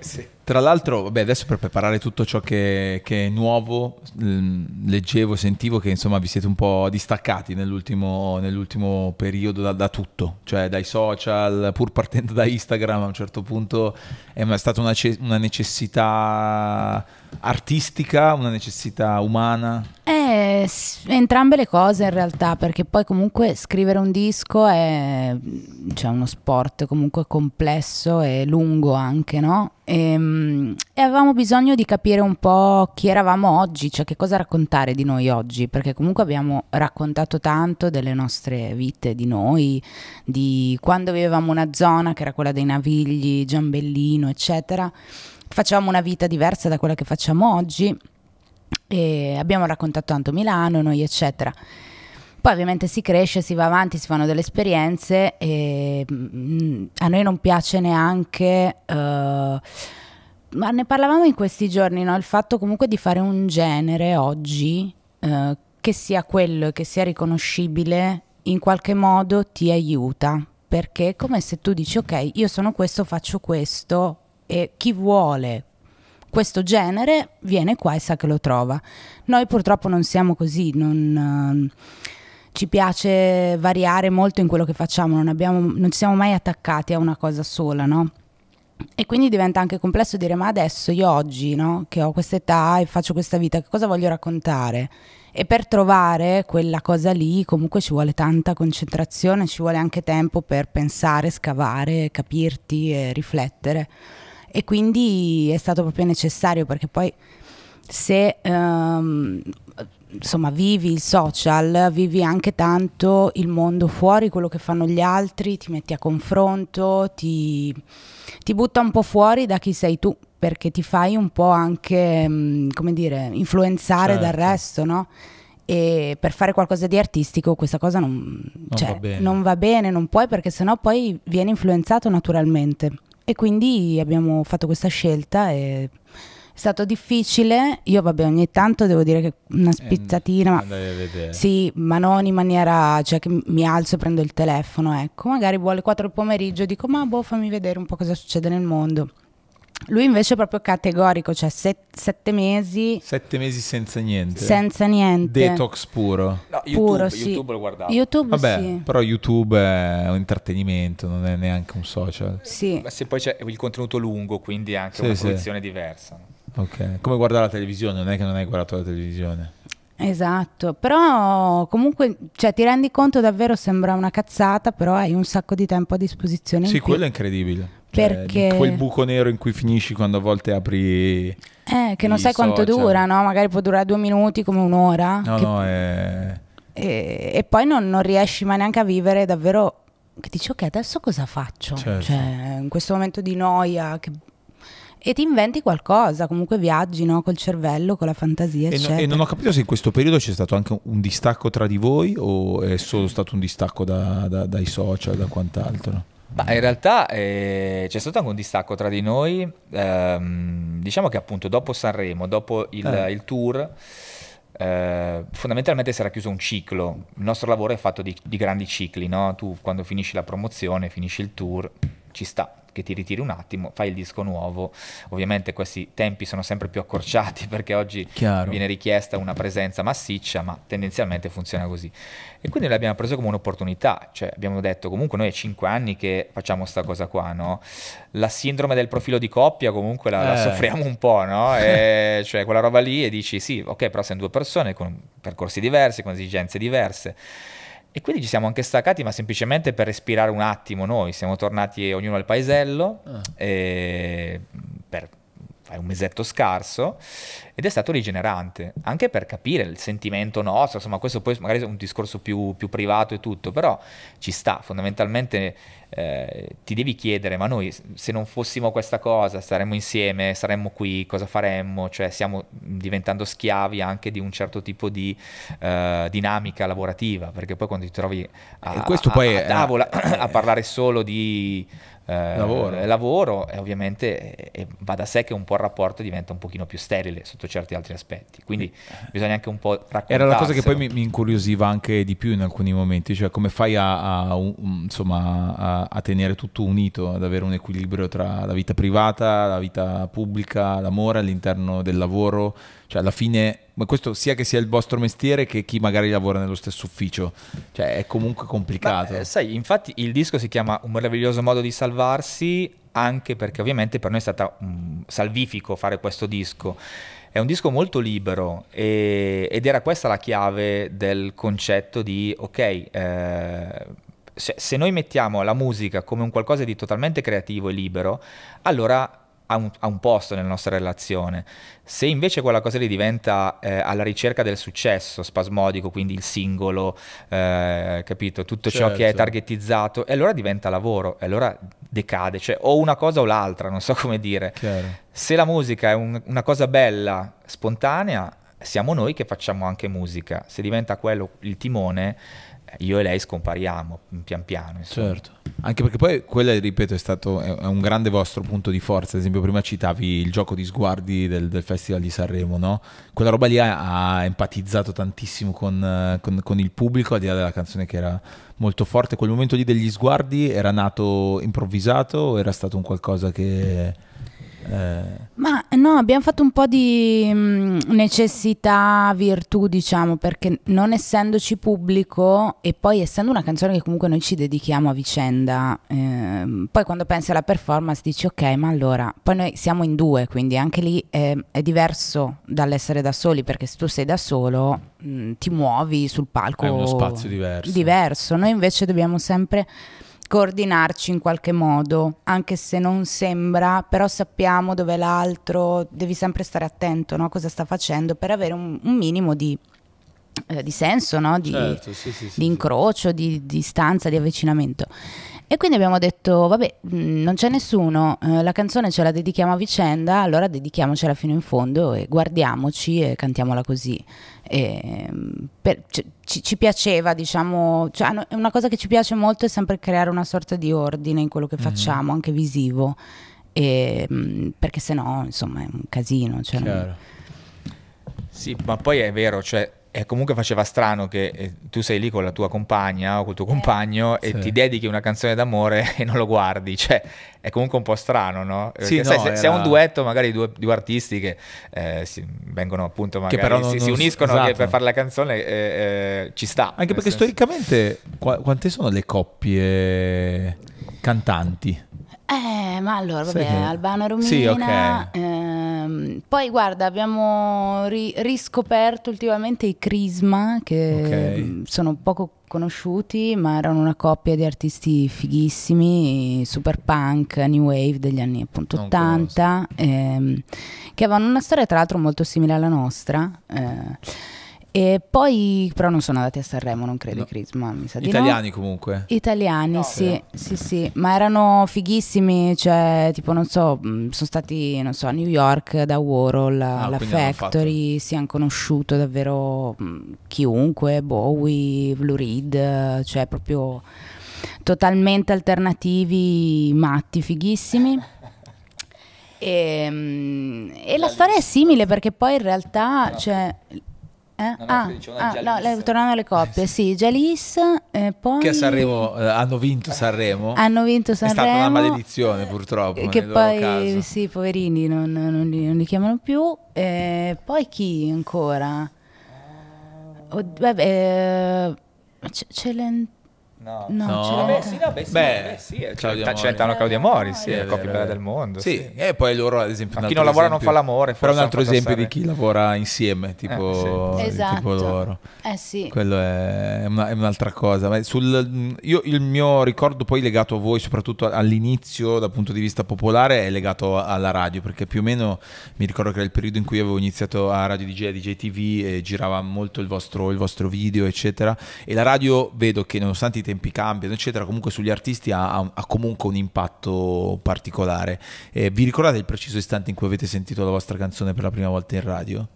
sì. Tra l'altro, vabbè, adesso per preparare tutto ciò che, che è nuovo, mm, leggevo, sentivo che insomma vi siete un po' distaccati nell'ultimo, nell'ultimo periodo da, da, tutto, cioè dai social, pur partendo da Instagram a un certo punto è stata una, una necessità artistica, una necessità umana? Eh, entrambe le cose in realtà, perché poi comunque scrivere un disco è cioè, uno sport comunque complesso e lungo anche, no? E, ehm, e, avevamo bisogno di capire un po' chi eravamo oggi, cioè che cosa raccontare di noi oggi, perché comunque abbiamo raccontato tanto delle nostre vite, di noi, di quando vivevamo una zona che era quella dei Navigli, Giambellino, eccetera facevamo una vita diversa da quella che facciamo oggi e abbiamo raccontato tanto Milano, noi eccetera. Poi ovviamente si cresce, si va avanti, si fanno delle esperienze e mm, a noi non piace neanche... Uh, ma ne parlavamo in questi giorni, no? il fatto comunque di fare un genere oggi uh, che sia quello e che sia riconoscibile in qualche modo ti aiuta perché è come se tu dici ok io sono questo faccio questo e chi vuole questo genere viene qua e sa che lo trova. Noi purtroppo non siamo così, non, uh, ci piace variare molto in quello che facciamo, non, abbiamo, non ci siamo mai attaccati a una cosa sola, no? E quindi diventa anche complesso dire ma adesso io oggi, no, che ho questa età e faccio questa vita, che cosa voglio raccontare? E per trovare quella cosa lì comunque ci vuole tanta concentrazione, ci vuole anche tempo per pensare, scavare, capirti e riflettere e quindi è stato proprio necessario perché poi se um, insomma vivi il social, vivi anche tanto il mondo fuori, quello che fanno gli altri, ti metti a confronto, ti, ti butta un po' fuori da chi sei tu, perché ti fai un po' anche, mm, come dire, influenzare certo. dal resto, no? E per fare qualcosa di artistico questa cosa non, non, cioè, va non va bene, non puoi perché sennò poi viene influenzato naturalmente. E quindi abbiamo fatto questa scelta e è stato difficile. Io, vabbè, ogni tanto devo dire che una eh, spizzatina, ma, sì, ma non in maniera cioè che mi alzo e prendo il telefono. Ecco, magari vuole 4 del pomeriggio, dico ma boh, fammi vedere un po' cosa succede nel mondo. Lui invece è proprio categorico, cioè set, sette mesi. Sette mesi senza niente. Senza niente. Detox puro. No, YouTube, puro, sì. YouTube lo guardavo. YouTube Vabbè, sì. però YouTube è un intrattenimento, non è neanche un social. Sì. Ma se poi c'è il contenuto lungo, quindi anche sì, una produzione diversa. Ok, come guardare la televisione, non è che non hai guardato la televisione. Esatto, però comunque cioè, ti rendi conto davvero sembra una cazzata, però hai un sacco di tempo a disposizione. Sì, quello è incredibile. Cioè, Perché... Cioè, quel buco nero in cui finisci quando a volte apri... Eh, che non sai social. quanto dura, no? Magari può durare due minuti, come un'ora. No, che... no, è... E, e poi non, non, riesci mai neanche a vivere davvero... Che dici, ok, adesso cosa faccio? Certo. Cioè, in questo momento di noia, che e ti inventi qualcosa, comunque viaggi no? col cervello, con la fantasia. E, no, e, non ho capito se in questo periodo c'è stato anche un distacco tra di voi o è solo stato un distacco da, da, dai social, da quant'altro. Ma in realtà eh, c'è stato anche un distacco tra di noi, ehm, diciamo che appunto dopo Sanremo, dopo il, eh. il tour, eh, fondamentalmente si era chiuso un ciclo, il nostro lavoro è fatto di, di grandi cicli, no? tu quando finisci la promozione, finisci il tour, ci sta che ti ritiri un attimo, fai il disco nuovo. Ovviamente questi tempi sono sempre più accorciati perché oggi Chiaro. viene richiesta una presenza massiccia, ma tendenzialmente funziona così. E quindi l'abbiamo preso come un'opportunità, cioè abbiamo detto comunque noi è 5 anni che facciamo sta cosa qua, no? La sindrome del profilo di coppia comunque la, eh. la soffriamo un po', no? E, cioè quella roba lì e dici sì, ok, però siamo due persone con percorsi diversi, con esigenze diverse. E quindi ci siamo anche staccati, ma semplicemente per respirare un attimo noi. Siamo tornati ognuno al paesello ah. Eh, per fai un mesetto scarso, ed è stato rigenerante, anche per capire il sentimento nostro, insomma questo poi magari è un discorso più, più privato e tutto, però ci sta, fondamentalmente eh, ti devi chiedere, ma noi se non fossimo questa cosa, staremmo insieme, saremmo qui, cosa faremmo? Cioè stiamo diventando schiavi anche di un certo tipo di eh, dinamica lavorativa, perché poi quando ti trovi a, a, a tavola a parlare solo di eh, lavoro. lavoro e ovviamente e va da sé che un po' il rapporto diventa un pochino più sterile sotto certi altri aspetti quindi bisogna anche un po' raccontare era la cosa che poi mi, mi, incuriosiva anche di più in alcuni momenti cioè come fai a, a, insomma, a, a, tenere tutto unito ad avere un equilibrio tra la vita privata la vita pubblica l'amore all'interno del lavoro cioè, alla fine, ma questo sia che sia il vostro mestiere che chi magari lavora nello stesso ufficio, cioè è comunque complicato. Ma, eh, sai, infatti il disco si chiama Un meraviglioso modo di salvarsi, anche perché ovviamente per noi è stato salvifico fare questo disco. È un disco molto libero e, ed era questa la chiave del concetto di, ok, eh, se, se noi mettiamo la musica come un qualcosa di totalmente creativo e libero, allora ha un, ha un, posto nella nostra relazione. Se invece quella cosa lì diventa eh, alla ricerca del successo spasmodico, quindi il singolo, eh, capito, tutto certo. ciò che è certo. targetizzato, e allora diventa lavoro, e allora decade, cioè o una cosa o l'altra, non so come dire. Chiaro. Se la musica è un, una cosa bella, spontanea, siamo noi che facciamo anche musica. Se diventa quello il timone, eh, io e lei scompariamo pian piano. Insomma. Certo. Anche perché poi quella, ripeto, è stato è un grande vostro punto di forza. Ad esempio, prima citavi il gioco di sguardi del, del Festival di Sanremo, no? Quella roba lì ha, ha empatizzato tantissimo con, con, con, il pubblico, al di là della canzone che era molto forte. Quel momento lì degli sguardi era nato improvvisato o era stato un qualcosa che eh. Ma no, abbiamo fatto un po' di mm, necessità, virtù, diciamo, perché non essendoci pubblico e poi essendo una canzone che comunque noi ci dedichiamo a vicenda, eh, poi quando pensi alla performance dici ok, ma allora, poi noi siamo in due, quindi anche lì è, ehm, è diverso dall'essere da soli, perché se tu sei da solo mh, mm, ti muovi sul palco. È uno spazio diverso. Diverso, noi invece dobbiamo sempre coordinarci in qualche modo, anche se non sembra, però sappiamo dove l'altro, devi sempre stare attento a no? cosa sta facendo per avere un, un minimo di, eh, di senso, no? di, certo, sì, sì, di sì, incrocio, di distanza, di avvicinamento. E quindi abbiamo detto, vabbè, non c'è nessuno, eh, la canzone ce la dedichiamo a vicenda, allora dedichiamocela fino in fondo e guardiamoci e cantiamola così. E per, ci, ci, piaceva, diciamo, cioè, una cosa che ci piace molto è sempre creare una sorta di ordine in quello che mm-hmm. facciamo, anche visivo, e, perché se no, insomma, è un casino. Cioè Sì, ma poi è vero, cioè e eh, comunque faceva strano che eh, tu sei lì con la tua compagna o col tuo eh. compagno eh, e sì. ti dedichi una canzone d'amore e non lo guardi, cioè è comunque un po' strano, no? sì, no, se, era... se, è un duetto, magari due, due artisti che eh, si, vengono appunto, magari non, si, non... si, uniscono esatto. per fare la canzone, eh, ci sta. Anche perché senso. storicamente, qu- quante sono le coppie cantanti? Eh, ma allora, vabbè, che... Albano Romina. Sì, ok. ehm, poi guarda, abbiamo ri- riscoperto ultimamente i Crisma, che okay. sono poco conosciuti, ma erano una coppia di artisti fighissimi, super punk, new wave degli anni appunto non 80, ehm, che avevano una storia tra l'altro molto simile alla nostra. Eh, e poi, però non sono andati a Sanremo, non credo, no. Chris, ma mi sa di Italiani no. comunque? Italiani, no, sì, eh. sì, sì, ma erano fighissimi, cioè, tipo, non so, sono stati, non so, a New York, da Warhol, ah, la Factory, si hanno conosciuto davvero chiunque, Bowie, Blue Reed, cioè proprio totalmente alternativi, matti, fighissimi. E, ehm, e la storia è simile perché poi in realtà, cioè, eh? No, no, ah, ah no, tornando alle coppie, sì, sì Jalis, eh, poi... Che Sanremo, eh, hanno vinto Sanremo. Hanno vinto Sanremo. È stata una maledizione purtroppo. Eh, che poi, sì, poverini, non, non, li, non li, chiamano più. Eh, poi chi ancora? Oh, vabbè, Celentano. No, no, no. Beh, sì, no beh, sì, beh, beh, sì, Claudia certo. Mori. Celentano cioè, Claudia Mori, sì, è la coppia bella del mondo. Sì. sì. e poi loro ad esempio... chi non lavora non fa l'amore. Però un altro esempio di chi lavora insieme, tipo, eh, sì. esatto. loro. Eh sì. Quello è, una, è un'altra cosa. Ma sul, io, il mio ricordo poi legato a voi, soprattutto all'inizio dal punto di vista popolare, è legato alla radio, perché più o meno mi ricordo che era il periodo in cui avevo iniziato a Radio DJ, a DJ TV e girava molto il vostro, il vostro video, eccetera. E la radio vedo che nonostante i tempi cambiano, eccetera, comunque sugli artisti ha, ha comunque un impatto particolare. Eh, vi ricordate il preciso istante in cui avete sentito la vostra canzone per la prima volta in radio?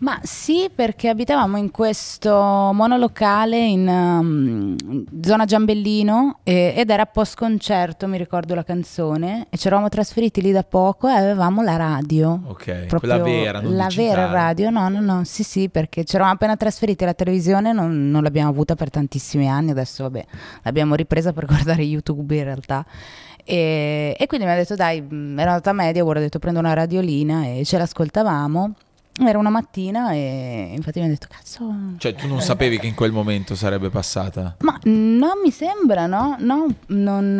Ma sì, perché abitavamo in questo monolocale in um, zona Giambellino e, ed era post concerto, mi ricordo la canzone, e ci eravamo trasferiti lì da poco e avevamo la radio. Ok, quella vera, non La digitale. vera radio, no, no, no, sì, sì, perché ci eravamo appena trasferiti la televisione, non, non l'abbiamo avuta per tantissimi anni, adesso vabbè, l'abbiamo ripresa per guardare YouTube in realtà. E, e quindi mi ha detto dai, mm, ero andata a media, ora ho detto prendo una radiolina e ce l'ascoltavamo. Era una mattina e infatti mi ha detto cazzo. Cioè tu non sapevi che in quel momento sarebbe passata? Ma non mi sembra, no? No, non,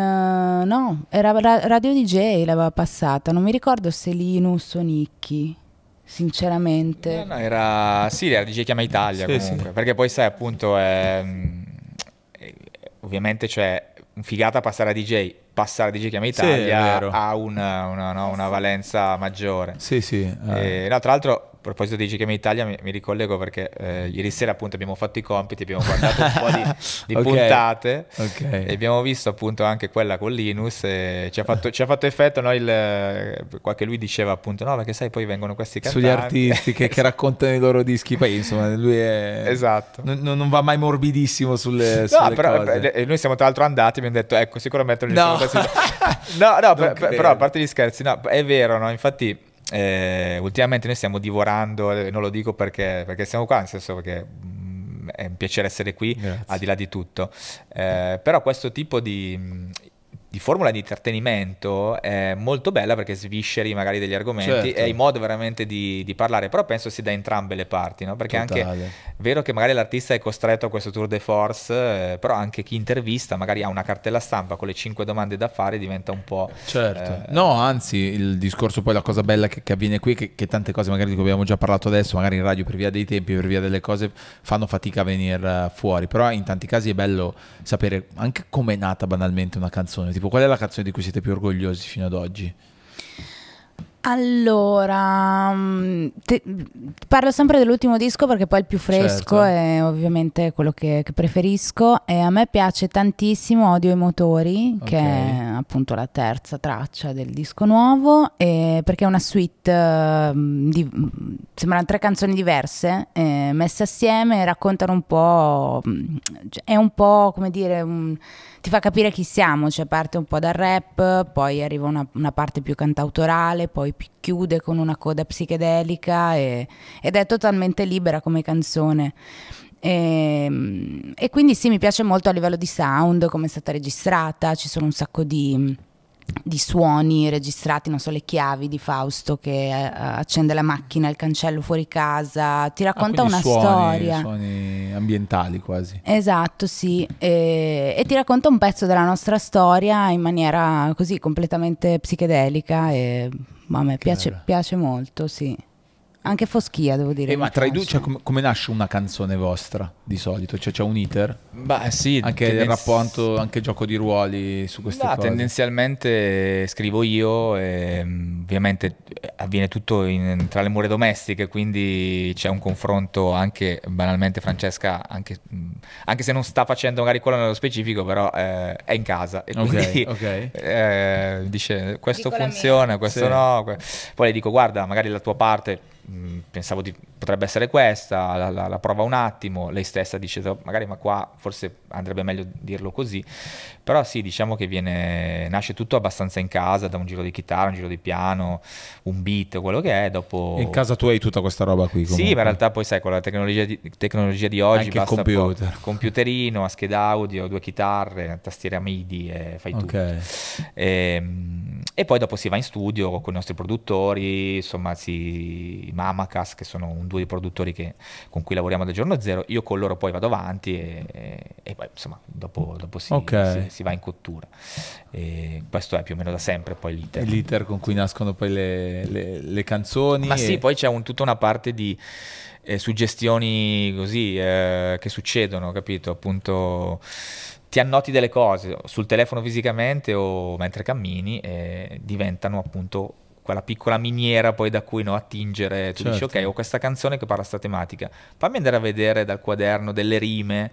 no. era Radio DJ l'aveva passata, non mi ricordo se Linus o Nicky sinceramente. No, no, era... Sì, era DJ Chiama Italia sì, comunque, sì. perché poi sai appunto, è... ovviamente c'è cioè, figata passare a DJ passare di Gchiama Italia sì, ha una, una, no, una, valenza maggiore. Sì, sì. Eh. E, eh, no, tra l'altro, a proposito di Gchiama Italia, mi, mi, ricollego perché eh, ieri sera appunto abbiamo fatto i compiti, abbiamo guardato un po' di, di okay. puntate okay. e abbiamo visto appunto anche quella con Linus e ci ha fatto, ci ha fatto effetto, no, il, eh, che lui diceva appunto, no, perché sai poi vengono questi cantanti. Sugli artisti che, che, raccontano i loro dischi, poi insomma lui è... Esatto. Non, non va mai morbidissimo sulle, sulle no, però, cose. Eh, noi siamo tra l'altro andati e abbiamo detto, ecco, sicuramente non no. no, no, per, per, però a parte gli scherzi, no, è vero, no? infatti... Eh, ultimamente noi stiamo divorando, eh, non lo dico perché, perché siamo qua, nel senso che mh, mm, è un piacere essere qui, Grazie. al di là di tutto, eh, però questo tipo di di formula di intrattenimento è molto bella perché svisceri magari degli argomenti certo. e i modi veramente di, di, parlare, però penso sia da entrambe le parti, no? perché Totale. anche è vero che magari l'artista è costretto a questo tour de force, eh, però anche chi intervista magari ha una cartella stampa con le 5 domande da fare diventa un po'... Certo, eh, no, anzi il discorso poi la cosa bella che, che avviene qui è che, che, tante cose magari di cui abbiamo già parlato adesso, magari in radio per via dei tempi, per via delle cose, fanno fatica a venire eh, fuori, però in tanti casi è bello sapere anche come è nata banalmente una canzone tipo qual è la canzone di cui siete più orgogliosi fino ad oggi? Allora, mm, te, parlo sempre dell'ultimo disco perché poi è il più certo. fresco certo. e ovviamente quello che, che, preferisco e a me piace tantissimo Odio i motori okay. che è appunto la terza traccia del disco nuovo perché è una suite mm, di, mm, sembrano tre canzoni diverse eh, messe assieme e raccontano un po' cioè è un po' come dire un ti fa capire chi siamo, cioè parte un po' dal rap, poi arriva una, una parte più cantautorale, poi chiude con una coda psichedelica e, ed è totalmente libera come canzone. E, ehm, e quindi sì, mi piace molto a livello di sound, come è stata registrata, ci sono un sacco di di suoni registrati, non so, le chiavi di Fausto che eh, accende la macchina, il cancello fuori casa, ti ah, racconta ah, una suoni, storia. Suoni ambientali quasi. Esatto, sì, e, e, ti racconta un pezzo della nostra storia in maniera così completamente psichedelica e a me piace, piace molto, sì anche Foschia devo dire. Eh, ma tra i due cioè, com- come nasce una canzone vostra di solito? Cioè c'è un iter? Beh sì. Anche tendenz- il rapporto, anche il gioco di ruoli su queste no, cose? tendenzialmente scrivo io e mm, ovviamente eh, avviene tutto in, tra le mura domestiche quindi c'è un confronto anche banalmente Francesca anche, mm, anche se non sta facendo magari quello nello specifico però eh, è in casa e quindi okay, okay. Eh, dice questo Dico funziona, questo sì. no. Poi le dico guarda magari la tua parte Mm, pensavo di, potrebbe essere questa, la, la, la, prova un attimo, lei stessa dice magari ma qua forse andrebbe meglio dirlo così, però sì diciamo che viene, nasce tutto abbastanza in casa, da un giro di chitarra, un giro di piano, un beat, quello che è, dopo... In casa tu hai tutta questa roba qui comunque. Sì, ma in realtà poi sai con la tecnologia di, tecnologia di oggi Anche basta il computer. Po- computerino, a scheda audio, due chitarre, tastiera MIDI e fai okay. tutto. E, ehm, e poi dopo si va in studio con i nostri produttori, insomma, si, i Mamacas, che sono un duo produttori che, con cui lavoriamo da giorno zero. Io con loro poi vado avanti e, e, e poi, insomma, dopo, dopo si, okay. si, si, va in cottura. E questo è più o meno da sempre poi l'iter. L'iter con cui nascono poi le, le, le canzoni. Ma e... sì, poi c'è un, tutta una parte di eh, suggestioni così eh, che succedono, capito? Appunto ti annoti delle cose sul telefono fisicamente o mentre cammini e eh, diventano appunto quella piccola miniera poi da cui no, attingere, tu certo. dici ok ho questa canzone che parla sta tematica, fammi andare a vedere dal quaderno delle rime,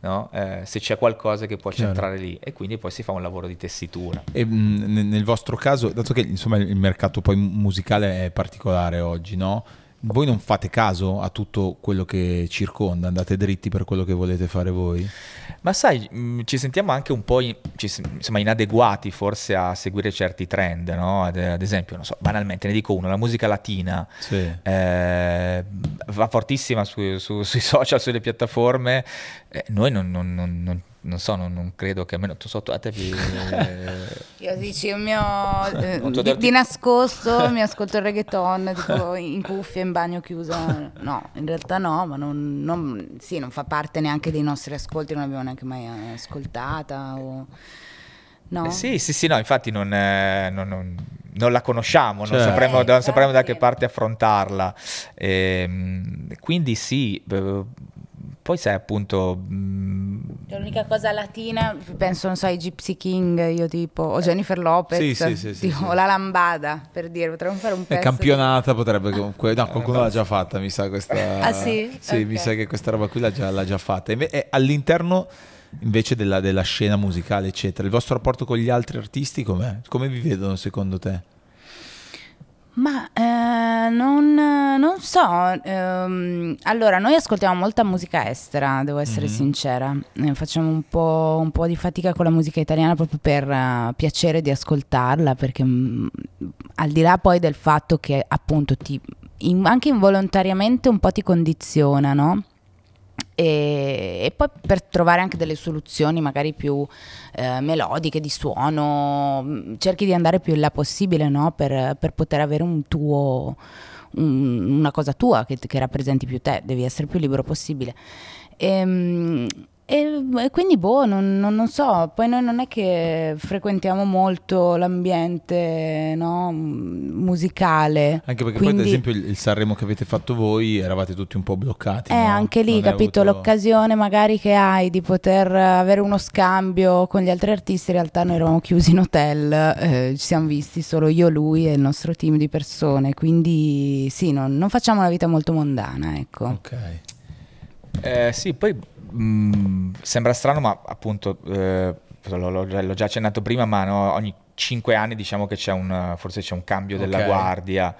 no? eh, se c'è qualcosa che può centrare lì e quindi poi si fa un lavoro di tessitura. E, mh, nel vostro caso, dato che insomma il mercato poi musicale è particolare oggi, no? voi non fate caso a tutto quello che circonda, andate dritti per quello che volete fare voi? Ma sai, mm, ci sentiamo anche un po' in, ci, insomma, inadeguati forse a seguire certi trend, no? Ad, ad esempio, so, banalmente ne dico uno, la musica latina sì. eh, va fortissima su, su, sui social, sulle piattaforme, eh, noi non, non, non, non non so, non, non, credo che almeno tu sotto a te vi... Eh, io dici, il mio, eh, di, di, nascosto mi ascolto il reggaeton tipo, in cuffia, in bagno chiuso. No, in realtà no, ma non, non, sì, non fa parte neanche dei nostri ascolti, non l'abbiamo neanche mai eh, ascoltata. O... No? Eh sì, sì, sì, no, infatti non, eh, non la conosciamo, cioè, non, certo. sapremo, non sapremo da che esatto. parte affrontarla. E, ehm, quindi sì eh, poi se appunto... Cioè, Mh... Mm, l'unica cosa latina, penso, non so, ai Gypsy King, io tipo, o Jennifer Lopez, sì, sì, sì, tipo, o la Lambada, per dire, potremmo fare un pezzo. campionata, di... potrebbe comunque... No, eh, qualcuno l'ha già fatta, mi sa questa... Ah sì? Sì, okay. mi sa che questa roba qui l'ha già, l'ha già fatta. E all'interno invece della, della, scena musicale, eccetera, il vostro rapporto con gli altri artisti com'è? Come vi vedono secondo te? Ma eh, non, non, so, ehm, allora noi ascoltiamo molta musica estera, devo essere mm-hmm. sincera, eh, facciamo un po', un po', di fatica con la musica italiana proprio per uh, piacere di ascoltarla, perché mh, mm, al di là poi del fatto che appunto ti, in, anche involontariamente un po' ti condiziona, no? e, e, poi per trovare anche delle soluzioni magari più eh, melodiche di suono, mm, cerchi di andare più in là possibile no? per, per, poter avere un tuo, un, una cosa tua che, che, rappresenti più te, devi essere più libero possibile. E, ehm, e, e quindi boh, non, non, non, so, poi noi non è che frequentiamo molto l'ambiente no, mm, musicale. Anche perché quindi... poi ad esempio il, il, Sanremo che avete fatto voi eravate tutti un po' bloccati. Eh, no? anche lì, non capito, avuto... l'occasione magari che hai di poter avere uno scambio con gli altri artisti, in realtà noi eravamo chiusi in hotel, eh, ci siamo visti solo io, lui e il nostro team di persone, quindi sì, non, non facciamo una vita molto mondana, ecco. Ok. Eh, sì, poi Mm, sembra strano, ma appunto eh, l'ho, l'ho, già accennato prima, ma no, ogni cinque anni diciamo che c'è un, forse c'è un cambio okay. della guardia.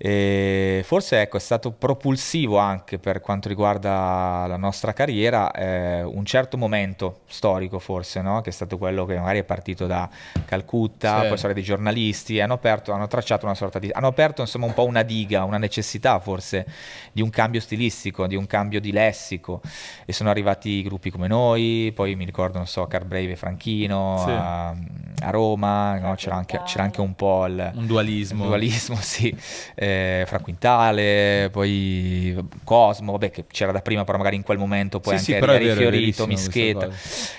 E forse ecco, è stato propulsivo anche per quanto riguarda la nostra carriera eh, un certo momento storico forse, no? che è stato quello che magari è partito da Calcutta, sì. poi sono dei giornalisti, hanno, aperto, hanno tracciato una sorta di... hanno aperto insomma un po' una diga, una necessità forse di un cambio stilistico, di un cambio di lessico e sono arrivati gruppi come noi, poi mi ricordo, non so, Carbrave e Franchino, sì. a, ehm, a Roma no? c'era, anche, c'era, anche, un po' il, un dualismo, il dualismo sì. eh, fra Quintale, poi Cosmo, vabbè che c'era da prima però magari in quel momento poi sì, anche sì, rifiorito, Mischeta,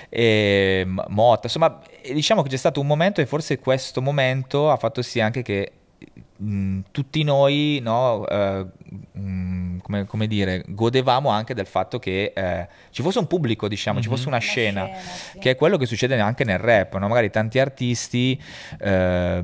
e, Motta, insomma diciamo che c'è stato un momento e forse questo momento ha fatto sì anche che mh, mm, tutti noi, no, eh, mh, mm, come, come, dire, godevamo anche del fatto che eh, ci fosse un pubblico, diciamo, mm -hmm. ci mhm. fosse una, una scena, scena sì. che è quello che succede anche nel rap, no? magari tanti artisti... Eh,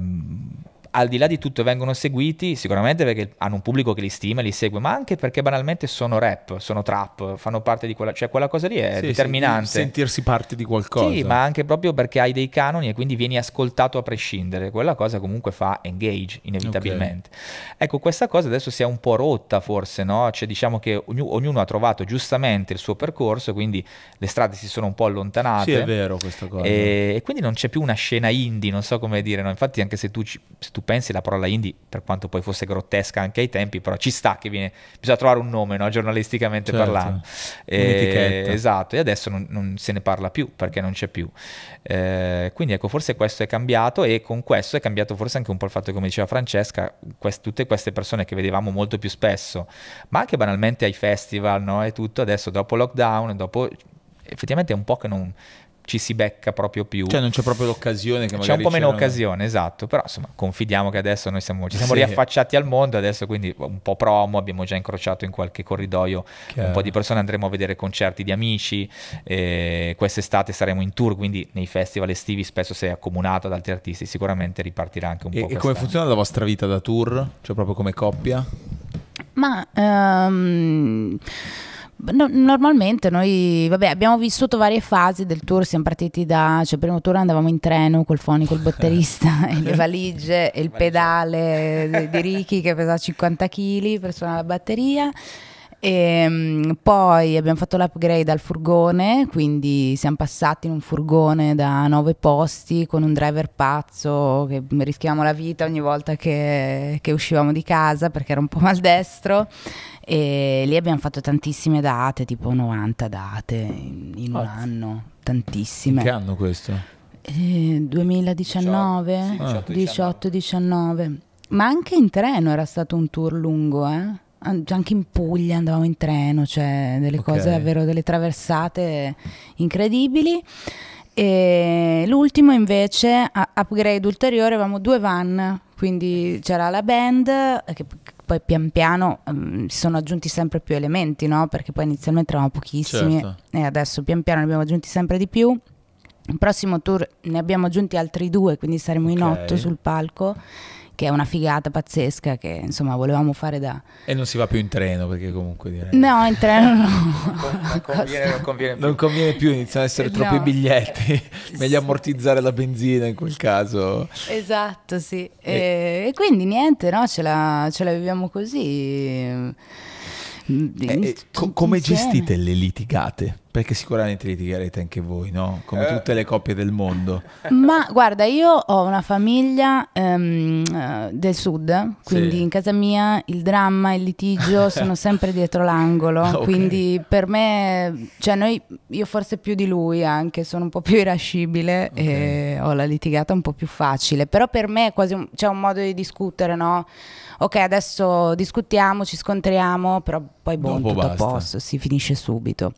al di là di tutto vengono seguiti sicuramente perché hanno un pubblico che li stima, li segue, ma anche perché banalmente sono rap, sono trap, fanno parte di quella, cioè quella cosa lì è sì, determinante. Sì, sentirsi parte di qualcosa. Sì, ma anche proprio perché hai dei canoni e quindi vieni ascoltato a prescindere, quella cosa comunque fa engage inevitabilmente. Okay. Ecco, questa cosa adesso si è un po' rotta forse, no? Cioè diciamo che ognuno, ognuno ha trovato giustamente il suo percorso, quindi le strade si sono un po' allontanate. Sì, è vero questa cosa. E, e quindi non c'è più una scena indie, non so come dire, no? Infatti anche se tu, ci, se tu pensi la parola indie, per quanto poi fosse grottesca anche ai tempi, però ci sta che viene, bisogna trovare un nome, no? giornalisticamente certo. parlando. E, eh, esatto, e adesso non, non, se ne parla più perché non c'è più. Eh, quindi ecco, forse questo è cambiato e con questo è cambiato forse anche un po' il fatto, come diceva Francesca, quest- tutte queste persone che vedevamo molto più spesso, ma anche banalmente ai festival no? e tutto, adesso dopo lockdown, dopo effettivamente è un po' che non ci si becca proprio più. Cioè non c'è proprio l'occasione che C'è un po' meno occasione, esatto, però insomma confidiamo che adesso noi siamo, ci siamo sì. riaffacciati al mondo, adesso quindi un po' promo, abbiamo già incrociato in qualche corridoio Chiaro. un po' di persone, andremo a vedere concerti di amici, eh, quest'estate saremo in tour, quindi nei festival estivi spesso sei accomunato ad altri artisti, sicuramente ripartirà anche un e, po'. E come funziona la vostra vita da tour? Cioè proprio come coppia? Ma... Um... No, normalmente noi vabbè, abbiamo vissuto varie fasi del tour, siamo partiti da, cioè primo tour andavamo in treno col fonico, il batterista, e le valigie e il pedale di Ricky che pesava 50 kg per suonare la batteria. E, ehm, poi abbiamo fatto l'upgrade al furgone, quindi siamo passati in un furgone da nove posti con un driver pazzo che rischiavamo la vita ogni volta che, che uscivamo di casa perché era un po' maldestro. E lì abbiamo fatto tantissime date, tipo 90 date in, in un anno, tantissime. In che anno questo? Eh, 2019, 18-19. Ma anche in treno era stato un tour lungo, eh? anche in Puglia andavamo in treno, cioè delle okay. cose davvero, delle traversate incredibili. E l'ultimo invece, upgrade ulteriore, avevamo due van, quindi c'era la band che poi pian piano um, si sono aggiunti sempre più elementi, no? Perché poi inizialmente eravamo pochissimi certo. e adesso pian piano ne abbiamo aggiunti sempre di più. Il prossimo tour ne abbiamo aggiunti altri due, quindi saremo okay. in otto sul palco che è una figata pazzesca che insomma volevamo fare da... E non si va più in treno perché comunque direi... No, in treno no. non, conviene, non, conviene più. non conviene più, iniziano ad essere troppi no. biglietti, meglio ammortizzare la benzina in quel caso. Esatto, sì. E, e quindi niente, no? ce, la, ce la viviamo così. Eh, eh come insieme. gestite le litigate? Perché sicuramente litigherete anche voi, no? Come eh. tutte le coppie del mondo. Ma guarda, io ho una famiglia um, del sud, quindi sì. in casa mia il dramma, il litigio sono sempre dietro l'angolo, okay. quindi per me, cioè noi, io forse più di lui anche, sono un po' più irascibile okay. e ho la litigata un po' più facile, però per me un, c'è un modo di discutere, no? Ok, adesso discutiamo, ci scontriamo, però poi boh, tutto basta. a posto, si finisce subito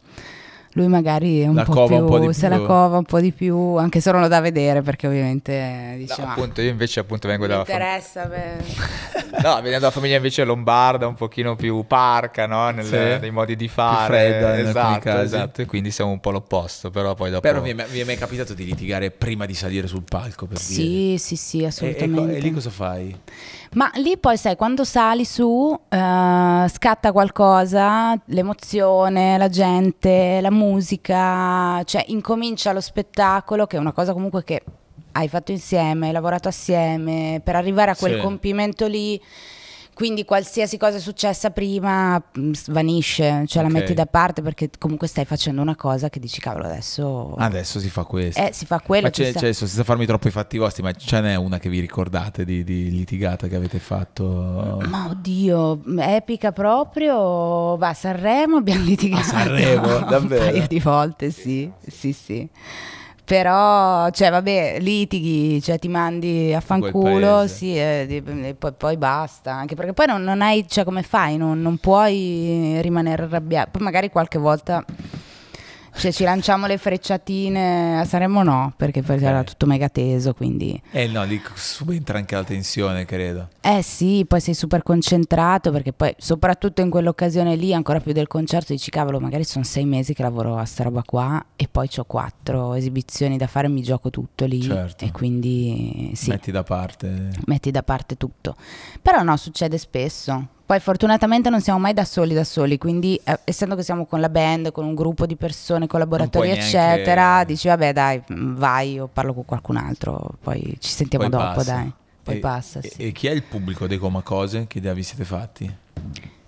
lui magari un la po più, un po più, se la cova un po' di più, anche se non lo da vedere perché ovviamente dice, no, diciamo, ah, appunto, io invece appunto vengo da interessa, fam- No, venendo da famiglia invece lombarda, un pochino più parca, no? Nel, sì. nei modi di fare, più fredda, esatto, esatto, e quindi siamo un po' l'opposto, però poi dopo Però mi è, mai capitato di litigare prima di salire sul palco per Sì, dire. sì, sì, assolutamente. E, e, e lì cosa fai? Ma lì poi sai, quando sali su, uh, scatta qualcosa, l'emozione, la gente, la musica, cioè incomincia lo spettacolo, che è una cosa comunque che hai fatto insieme, hai lavorato assieme, per arrivare a quel sì. compimento lì quindi qualsiasi cosa è successa prima mm, svanisce, cioè okay. la metti da parte perché comunque stai facendo una cosa che dici cavolo adesso... Adesso si fa questo. Eh, si fa quello. Ma c'è, c'è, cioè, senza farmi troppo i fatti vostri, ma ce n'è una che vi ricordate di, di litigata che avete fatto? Ma oddio, mm, epica proprio. Va, a Sanremo abbiamo litigato. A Sanremo, davvero? Un paio di volte, sì, sì, sì. Però, cioè, vabbè, litighi, cioè, ti mandi a fanculo, sì, e, e poi, poi, basta. Anche perché poi non, non hai, cioè, come fai? Non, non puoi rimanere arrabbiato. Poi magari qualche volta se ci lanciamo le frecciatine saremmo no, perché, poi okay. era eh. tutto mega teso, quindi... Eh no, lì subentra anche la tensione, credo. Eh sì, poi sei super concentrato, perché poi, soprattutto in quell'occasione lì, ancora più del concerto, dici cavolo, magari sono sei mesi che lavoro a sta roba qua e poi ho quattro esibizioni da fare, e mi gioco tutto lì. Certo. E quindi sì. Metti da parte. Metti da parte tutto. Però no, succede spesso poi fortunatamente non siamo mai da soli da soli, quindi eh, essendo che siamo con la band, con un gruppo di persone, collaboratori eccetera, neanche... dici vabbè dai mm, vai o parlo con qualcun altro, poi ci sentiamo poi dopo passa. dai, poi e, passa. Sì. E, chi è il pubblico dei Coma Cose? che idea vi siete fatti?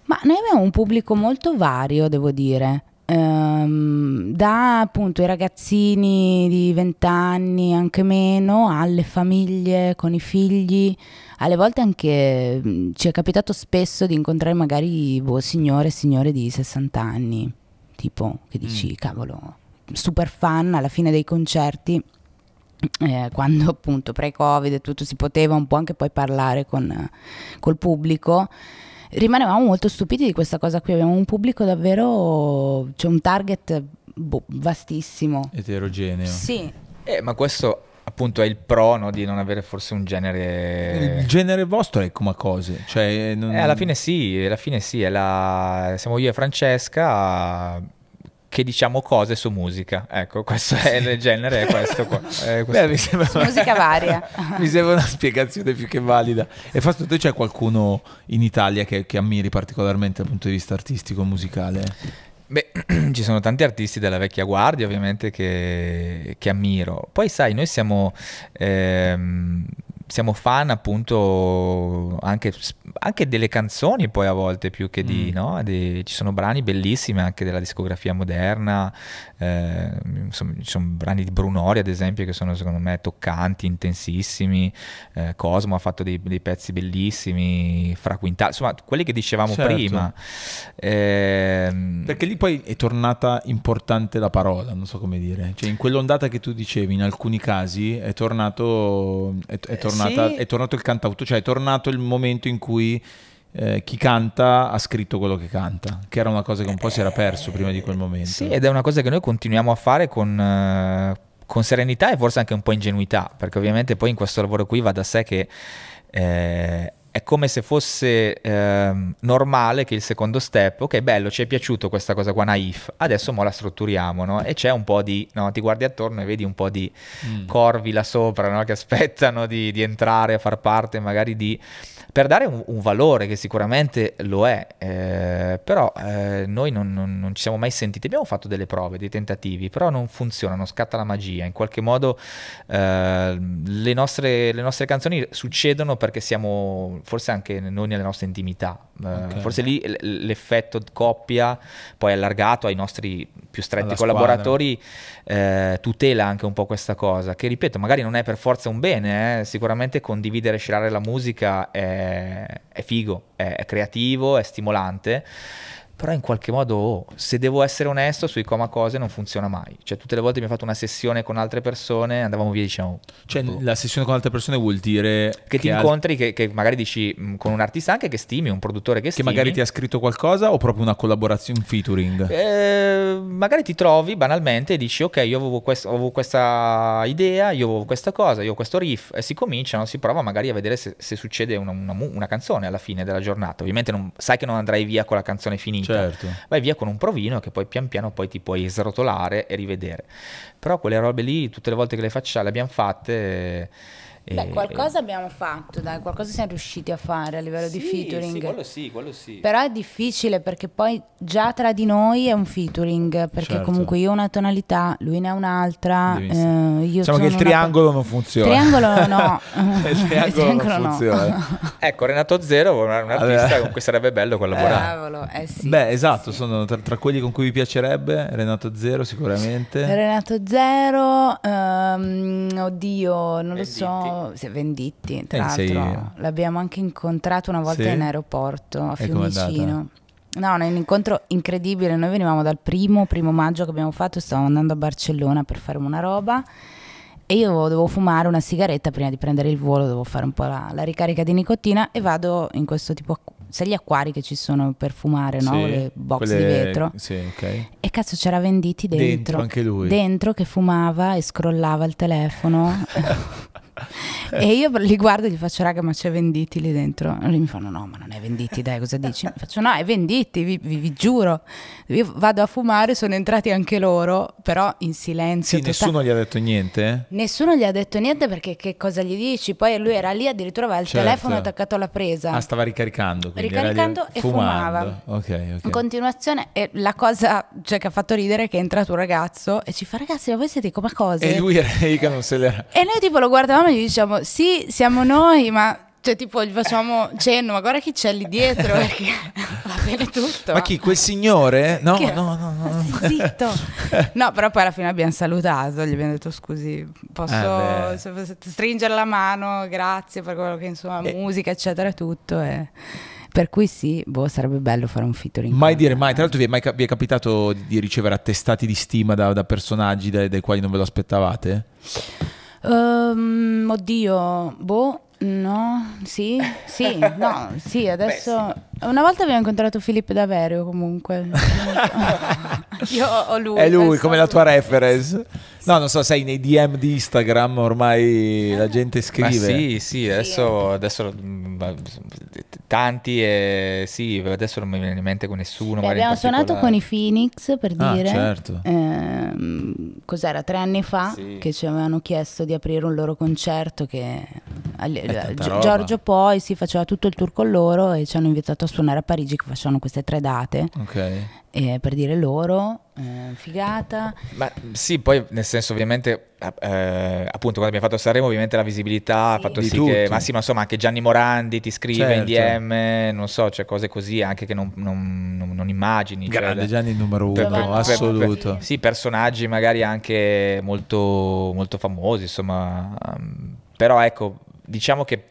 Ma noi abbiamo un pubblico molto vario devo dire, ehm, da appunto i ragazzini di 20 anni, anche meno, alle famiglie con i figli, alle volte anche mh, mm, ci è capitato spesso di incontrare magari boh, signore e signore di 60 anni, tipo che dici mm. cavolo, super fan alla fine dei concerti. Eh, quando appunto pre-covid e tutto si poteva un po' anche poi parlare con, col pubblico rimanevamo molto stupiti di questa cosa qui, abbiamo un pubblico davvero, c'è cioè un target boh, vastissimo. Eterogeneo. Sì. Eh, ma questo appunto è il pro no, di non avere forse un genere il genere vostro è come cose cioè, non... eh, alla fine sì alla fine sì la... siamo io e Francesca che diciamo cose su musica. Ecco, questo è il genere, è questo qua. È eh, questo. Beh, sembra... musica varia. mi sembra una spiegazione più che valida. E Fausto, te c'è qualcuno in Italia che, che ammiri particolarmente dal punto di vista artistico, musicale? Beh, ci sono tanti artisti della vecchia guardia ovviamente che, che ammiro. Poi sai, noi siamo... Ehm, siamo fan appunto anche, anche, delle canzoni poi a volte più che di, mm. no? di ci sono brani bellissimi anche della discografia moderna, eh, insomma, ci sono brani di Brunori ad esempio che sono secondo me toccanti, intensissimi, eh, Cosmo ha fatto dei, dei pezzi bellissimi, Fra Quintale, insomma quelli che dicevamo certo. prima. Eh, Perché lì poi è tornata importante la parola, non so come dire, cioè in quell'ondata che tu dicevi in alcuni casi è tornato... È, è tornato tornata, sì. è tornato il cantautore, cioè è tornato il momento in cui eh, chi canta ha scritto quello che canta, che era una cosa che un po' si era perso prima di quel momento. Sì, ed è una cosa che noi continuiamo a fare con, eh, con serenità e forse anche un po' ingenuità, perché ovviamente poi in questo lavoro qui va da sé che eh, è come se fosse eh, normale che il secondo step, ok bello, ci è piaciuto questa cosa qua naif, adesso mo la strutturiamo, no? E c'è un po' di, no? ti guardi attorno e vedi un po' di mm. corvi là sopra, no? Che aspettano di, di, entrare a far parte magari di per dare un, un valore che sicuramente lo è, eh, però eh, noi non, non, non, ci siamo mai sentiti, abbiamo fatto delle prove, dei tentativi, però non funziona, non scatta la magia, in qualche modo eh, le, nostre, le nostre canzoni succedono perché siamo forse anche noi nella nostra intimità, eh, okay. Forse lì l'effetto coppia, poi allargato ai nostri più stretti Alla collaboratori, eh, tutela anche un po' questa cosa, che ripeto, magari non è per forza un bene, eh. sicuramente condividere e scelare la musica è, è figo, è, è creativo, è stimolante però in qualche modo, oh, se devo essere onesto, sui coma cose non funziona mai. Cioè, tutte le volte mi ha fatto una sessione con altre persone, andavamo via, diciamo... Cioè, oh. la sessione con altre persone vuol dire... Che, che ti incontri, al... che, che, magari dici mh, mm, con un artista anche che stimi, un produttore che stimi. Che magari ti ha scritto qualcosa o proprio una collaborazione, un featuring? Eh, magari ti trovi banalmente e dici, ok, io avevo, quest- avevo, questa idea, io avevo questa cosa, io ho questo riff, e si cominciano, si prova magari a vedere se, se succede una, una, una, canzone alla fine della giornata. Ovviamente non, sai che non andrai via con la canzone finita. Cioè, vita. Certo. Vai via con un provino che poi pian piano poi ti puoi srotolare e rivedere. Però quelle robe lì, tutte le volte che le facciamo, le abbiamo fatte Beh, eh, qualcosa eh. abbiamo fatto, dai, qualcosa siamo riusciti a fare a livello sì, di featuring. Sì, quello sì, quello sì. Però è difficile perché poi già tra di noi è un featuring, perché certo. comunque io ho una tonalità, lui ne ha un'altra. Eh, diciamo che il triangolo una... non funziona. Triangolo no. il triangolo, il triangolo non funziona. No. Eh. ecco, Renato Zero è un artista allora. con cui sarebbe bello collaborare. Bravolo, eh sì. Beh, esatto, sì. sono tra, tra, quelli con cui vi piacerebbe, Renato Zero sicuramente. Renato Zero, um, oddio, non lo so. Venditti. Sì, Venditti, tra eh, l'altro. L'abbiamo anche incontrato una volta sì. in aeroporto a Fiumicino. No, è un incontro incredibile. Noi venivamo dal primo, primo maggio che abbiamo fatto, stavamo andando a Barcellona per fare una roba e io dovevo fumare una sigaretta prima di prendere il volo, devo fare un po' la, la ricarica di nicotina e vado in questo tipo, sai gli acquari che ci sono per fumare, no? Sì, Le box quelle, di vetro. Sì, okay. E cazzo c'era Venditti dentro. Dentro anche lui. Dentro che fumava e scrollava il telefono. e io li guardo e gli faccio, raga, ma c'è venditi lì dentro? E mi fanno, no, ma non è venditi, dai, cosa dici? Mi faccio, no, è venditi, vi, vi, vi giuro. Io vado a fumare, sono entrati anche loro, però in silenzio. Sì, tota-, nessuno gli ha detto niente? Nessuno gli ha detto niente perché che cosa gli dici? Poi lui era lì, addirittura aveva il certo. telefono attaccato alla presa. Ah, stava ricaricando. Ricaricando e fumando. fumava. Okay, okay. In continuazione, e la cosa cioè, che ha fatto ridere è che è entrato un ragazzo e ci fa, ragazzi, ma voi siete come cose? E lui era, non se l'era. E noi tipo lo guardavamo guardiamo gli diciamo sì, siamo noi, ma... Cioè, tipo, gli facciamo cenno, ma guarda chi c'è lì dietro, perché va bene tutto. Ma chi, quel signore? No, no, no, no, no. Zitto. No, però poi alla fine abbiamo salutato, gli abbiamo detto scusi, posso eh stringere la mano, grazie per quello che, insomma, eh. musica, eccetera, tutto. E... Per cui sì, boh, sarebbe bello fare un featuring. Mai dire mai. Tra l'altro vi è, mai, vi è capitato di ricevere attestati di stima da, da personaggi dai, dai quali non ve lo aspettavate? Um, oddio, boh, no, sì, sì, no, sì, adesso... Beh, sì. Una volta abbiamo incontrato Filippo Daverio comunque. Io ho lui. È lui, come la tua reference. No, non so, sai, nei DM di Instagram ormai la gente scrive. Ma sì, sì, adesso, adesso mm, tanti e sì, adesso non mi viene in mente con nessuno. Beh, abbiamo suonato con i Phoenix per ah, dire. certo. Eh, cos'era, tre anni fa sì. che ci avevano chiesto di aprire un loro concerto che Gi- Giorgio poi si faceva tutto il tour con loro e ci hanno invitato a suonare a Parigi che facevano queste tre date okay. per dire loro eh, figata. Ma mm, sì, poi nel senso ovviamente, eh, appunto quando abbiamo fatto Sanremo ovviamente la visibilità sì. ha fatto Di sì tutto. che, ma sì, ma insomma anche Gianni Morandi ti scrive certo. in DM, non so, cioè cose così anche che non, non, non, non immagini. Cioè, Grande cioè, Gianni numero uno, per, per, assoluto. Per, sì, personaggi magari anche molto, molto famosi, insomma, mm, però ecco, diciamo che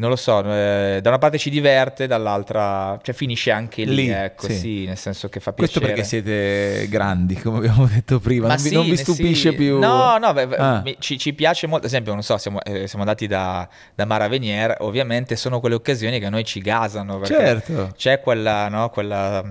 non lo so, eh, da una parte ci diverte, dall'altra cioè, finisce anche lì, lì ecco, sì. sì. nel senso che fa piacere. Questo perché siete grandi, come abbiamo detto prima, non, sì, vi, non, vi, stupisce sì. più? No, no, beh, ah. mi, ci, ci, piace molto, ad esempio, non so, siamo, eh, siamo andati da, da Mara Venier, ovviamente sono quelle occasioni che a noi ci gasano, perché certo. c'è quella, no, quella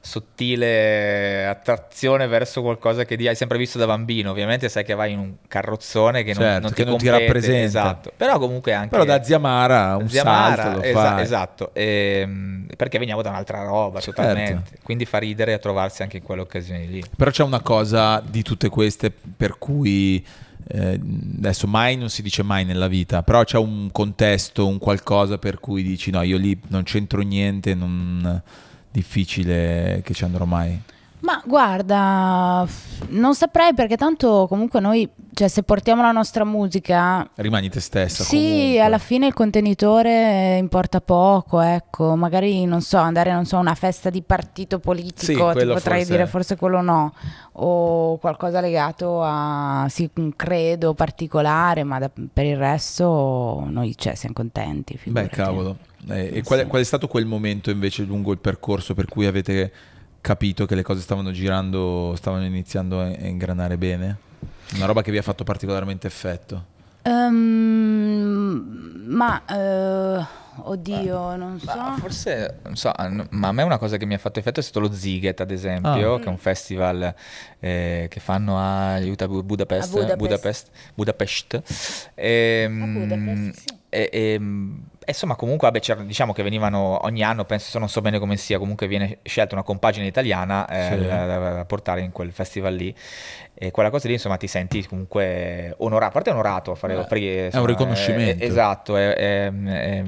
sottile attrazione verso qualcosa che hai sempre visto da bambino. Ovviamente sai che vai in un carrozzone che non, certo, non, ti, che non ti, rappresenta. Esatto. Però comunque anche... Però da Ziamara un Zia salto Mara, esa- Esatto, e, ehm, perché veniamo da un'altra roba certo. totalmente. Quindi fa ridere a trovarsi anche in quelle occasioni lì. Però c'è una cosa di tutte queste per cui... Eh, adesso mai non si dice mai nella vita, però c'è un contesto, un qualcosa per cui dici no, io lì non c'entro niente, non difficile che ci andrò mai? Ma guarda, non saprei perché tanto comunque noi, cioè se portiamo la nostra musica... Rimani te stessa. Sì, comunque. alla fine il contenitore importa poco, ecco, magari non so, andare non so, a una festa di partito politico, sì, ti potrei forse... dire forse quello no, o qualcosa legato a sì, un credo particolare, ma da, per il resto noi cioè, siamo contenti. Figurati. Beh, cavolo. Eh, e, e qual, è, qual, è, stato quel momento invece lungo il percorso per cui avete capito che le cose stavano girando, stavano iniziando a ingranare bene? Una roba che vi ha fatto particolarmente effetto? Um, ma... Uh... Oddio, eh, non so. forse, non so, ah, ma a me una cosa che mi ha fatto effetto è stato lo Ziget, ad esempio, oh. che è un festival eh, che fanno a aiuta, Budapest, a Budapest. Budapest, Budapest. E, ehm, a Budapest sì. e, e ehm, insomma, comunque, vabbè, diciamo che venivano ogni anno, penso, non so bene come sia, comunque viene scelta una compagine italiana eh, sì. da, da, portare in quel festival lì. E quella cosa lì, insomma, ti senti comunque onorato, a parte onorato a fare Beh, perché, insomma, È un riconoscimento. Eh, esatto, è, è, esatto. Ehm, è,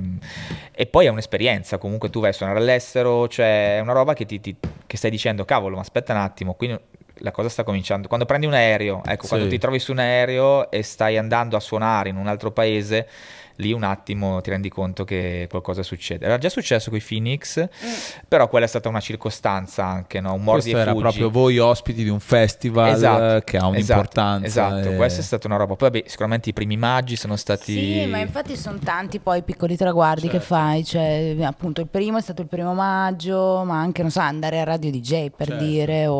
e poi è un'esperienza, comunque tu vai a suonare all'estero, cioè è una roba che, ti, ti, che stai dicendo, cavolo, ma aspetta un attimo, qui la cosa sta cominciando. Quando prendi un aereo, ecco, sì. quando ti trovi su un aereo e stai andando a suonare in un altro paese lì un attimo ti rendi conto che qualcosa succede. Era già successo con i Phoenix, mm. però quella è stata una circostanza anche, no? un mordi Questo era fuggi. proprio voi ospiti di un festival esatto, eh, che ha esatto, un'importanza. Esatto, esatto. Eh. E... questa è stata una roba. Poi vabbè, sicuramente i primi maggi sono stati... Sì, ma infatti sono tanti poi i piccoli traguardi certo. che fai, cioè appunto il primo è stato il primo maggio, ma anche, non so, andare a Radio DJ per certo. dire, o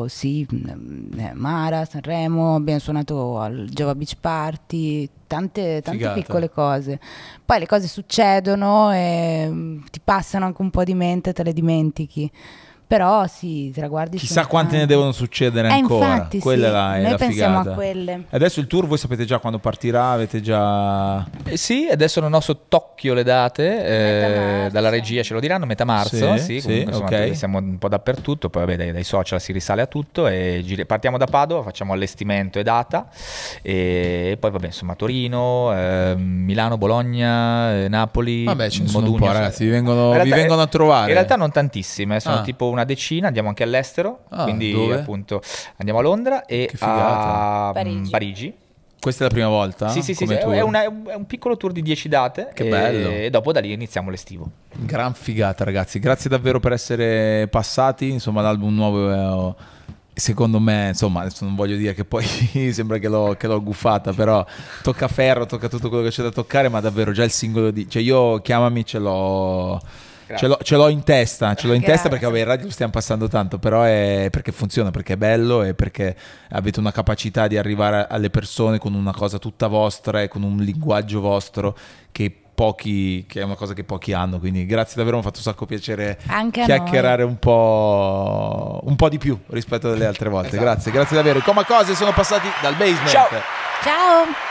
oh, sì, mm, eh, Mara, Sanremo, abbiamo suonato al Java Beach Party tante, tante piccole cose. Poi le cose succedono e mm, ti passano anche un po' di mente, te le dimentichi. Però sì, i traguardi Chissà quante tanti. ne devono succedere eh, ancora. Infatti, Quella sì. là è Noi la pensiamo figata. a quelle. Adesso il tour voi sapete già quando partirà, avete già... Eh, sì, adesso non ho sott'occhio le date, eh, dalla regia ce lo diranno, metà marzo, sì, sì, comunque, sì insomma, okay. siamo un po' dappertutto, poi vabbè dai, dai social si risale a tutto e partiamo da Padova, facciamo allestimento e data e, e poi vabbè insomma Torino, ehm, Milano, Bologna, eh, Napoli, vabbè, ci sono un po' ragazzi, vi vengono, realtà, vi vengono, a eh, trovare. In realtà non tantissime, sono ah. tipo una decina, andiamo anche all'estero, ah, quindi dove? appunto andiamo a Londra e a mm, Parigi. Parigi. Questa è la prima volta? Sì, sì, sì, sì. È, una, è, un piccolo tour di 10 date. Che e, bello. E dopo da lì iniziamo l'estivo. Gran figata ragazzi, grazie davvero per essere passati, insomma l'album nuovo... È eh, secondo me, insomma, adesso non voglio dire che poi sembra che l'ho, che l'ho guffata, però tocca ferro, tocca tutto quello che c'è da toccare, ma davvero già il singolo di... Cioè io chiamami ce l'ho Ce l'ho, ce l'ho, in testa, ce l'ho in Grazie. Ah, testa perché vabbè, in radio stiamo passando tanto, però è perché funziona, perché è bello e perché avete una capacità di arrivare alle persone con una cosa tutta vostra e con un linguaggio vostro che pochi, che è una cosa che pochi hanno. Quindi grazie davvero, mi ha fatto un sacco piacere Anche chiacchierare un po', un po', di più rispetto alle altre volte. Esatto. Grazie, grazie davvero. Come cose sono passati dal basement. Ciao. Ciao.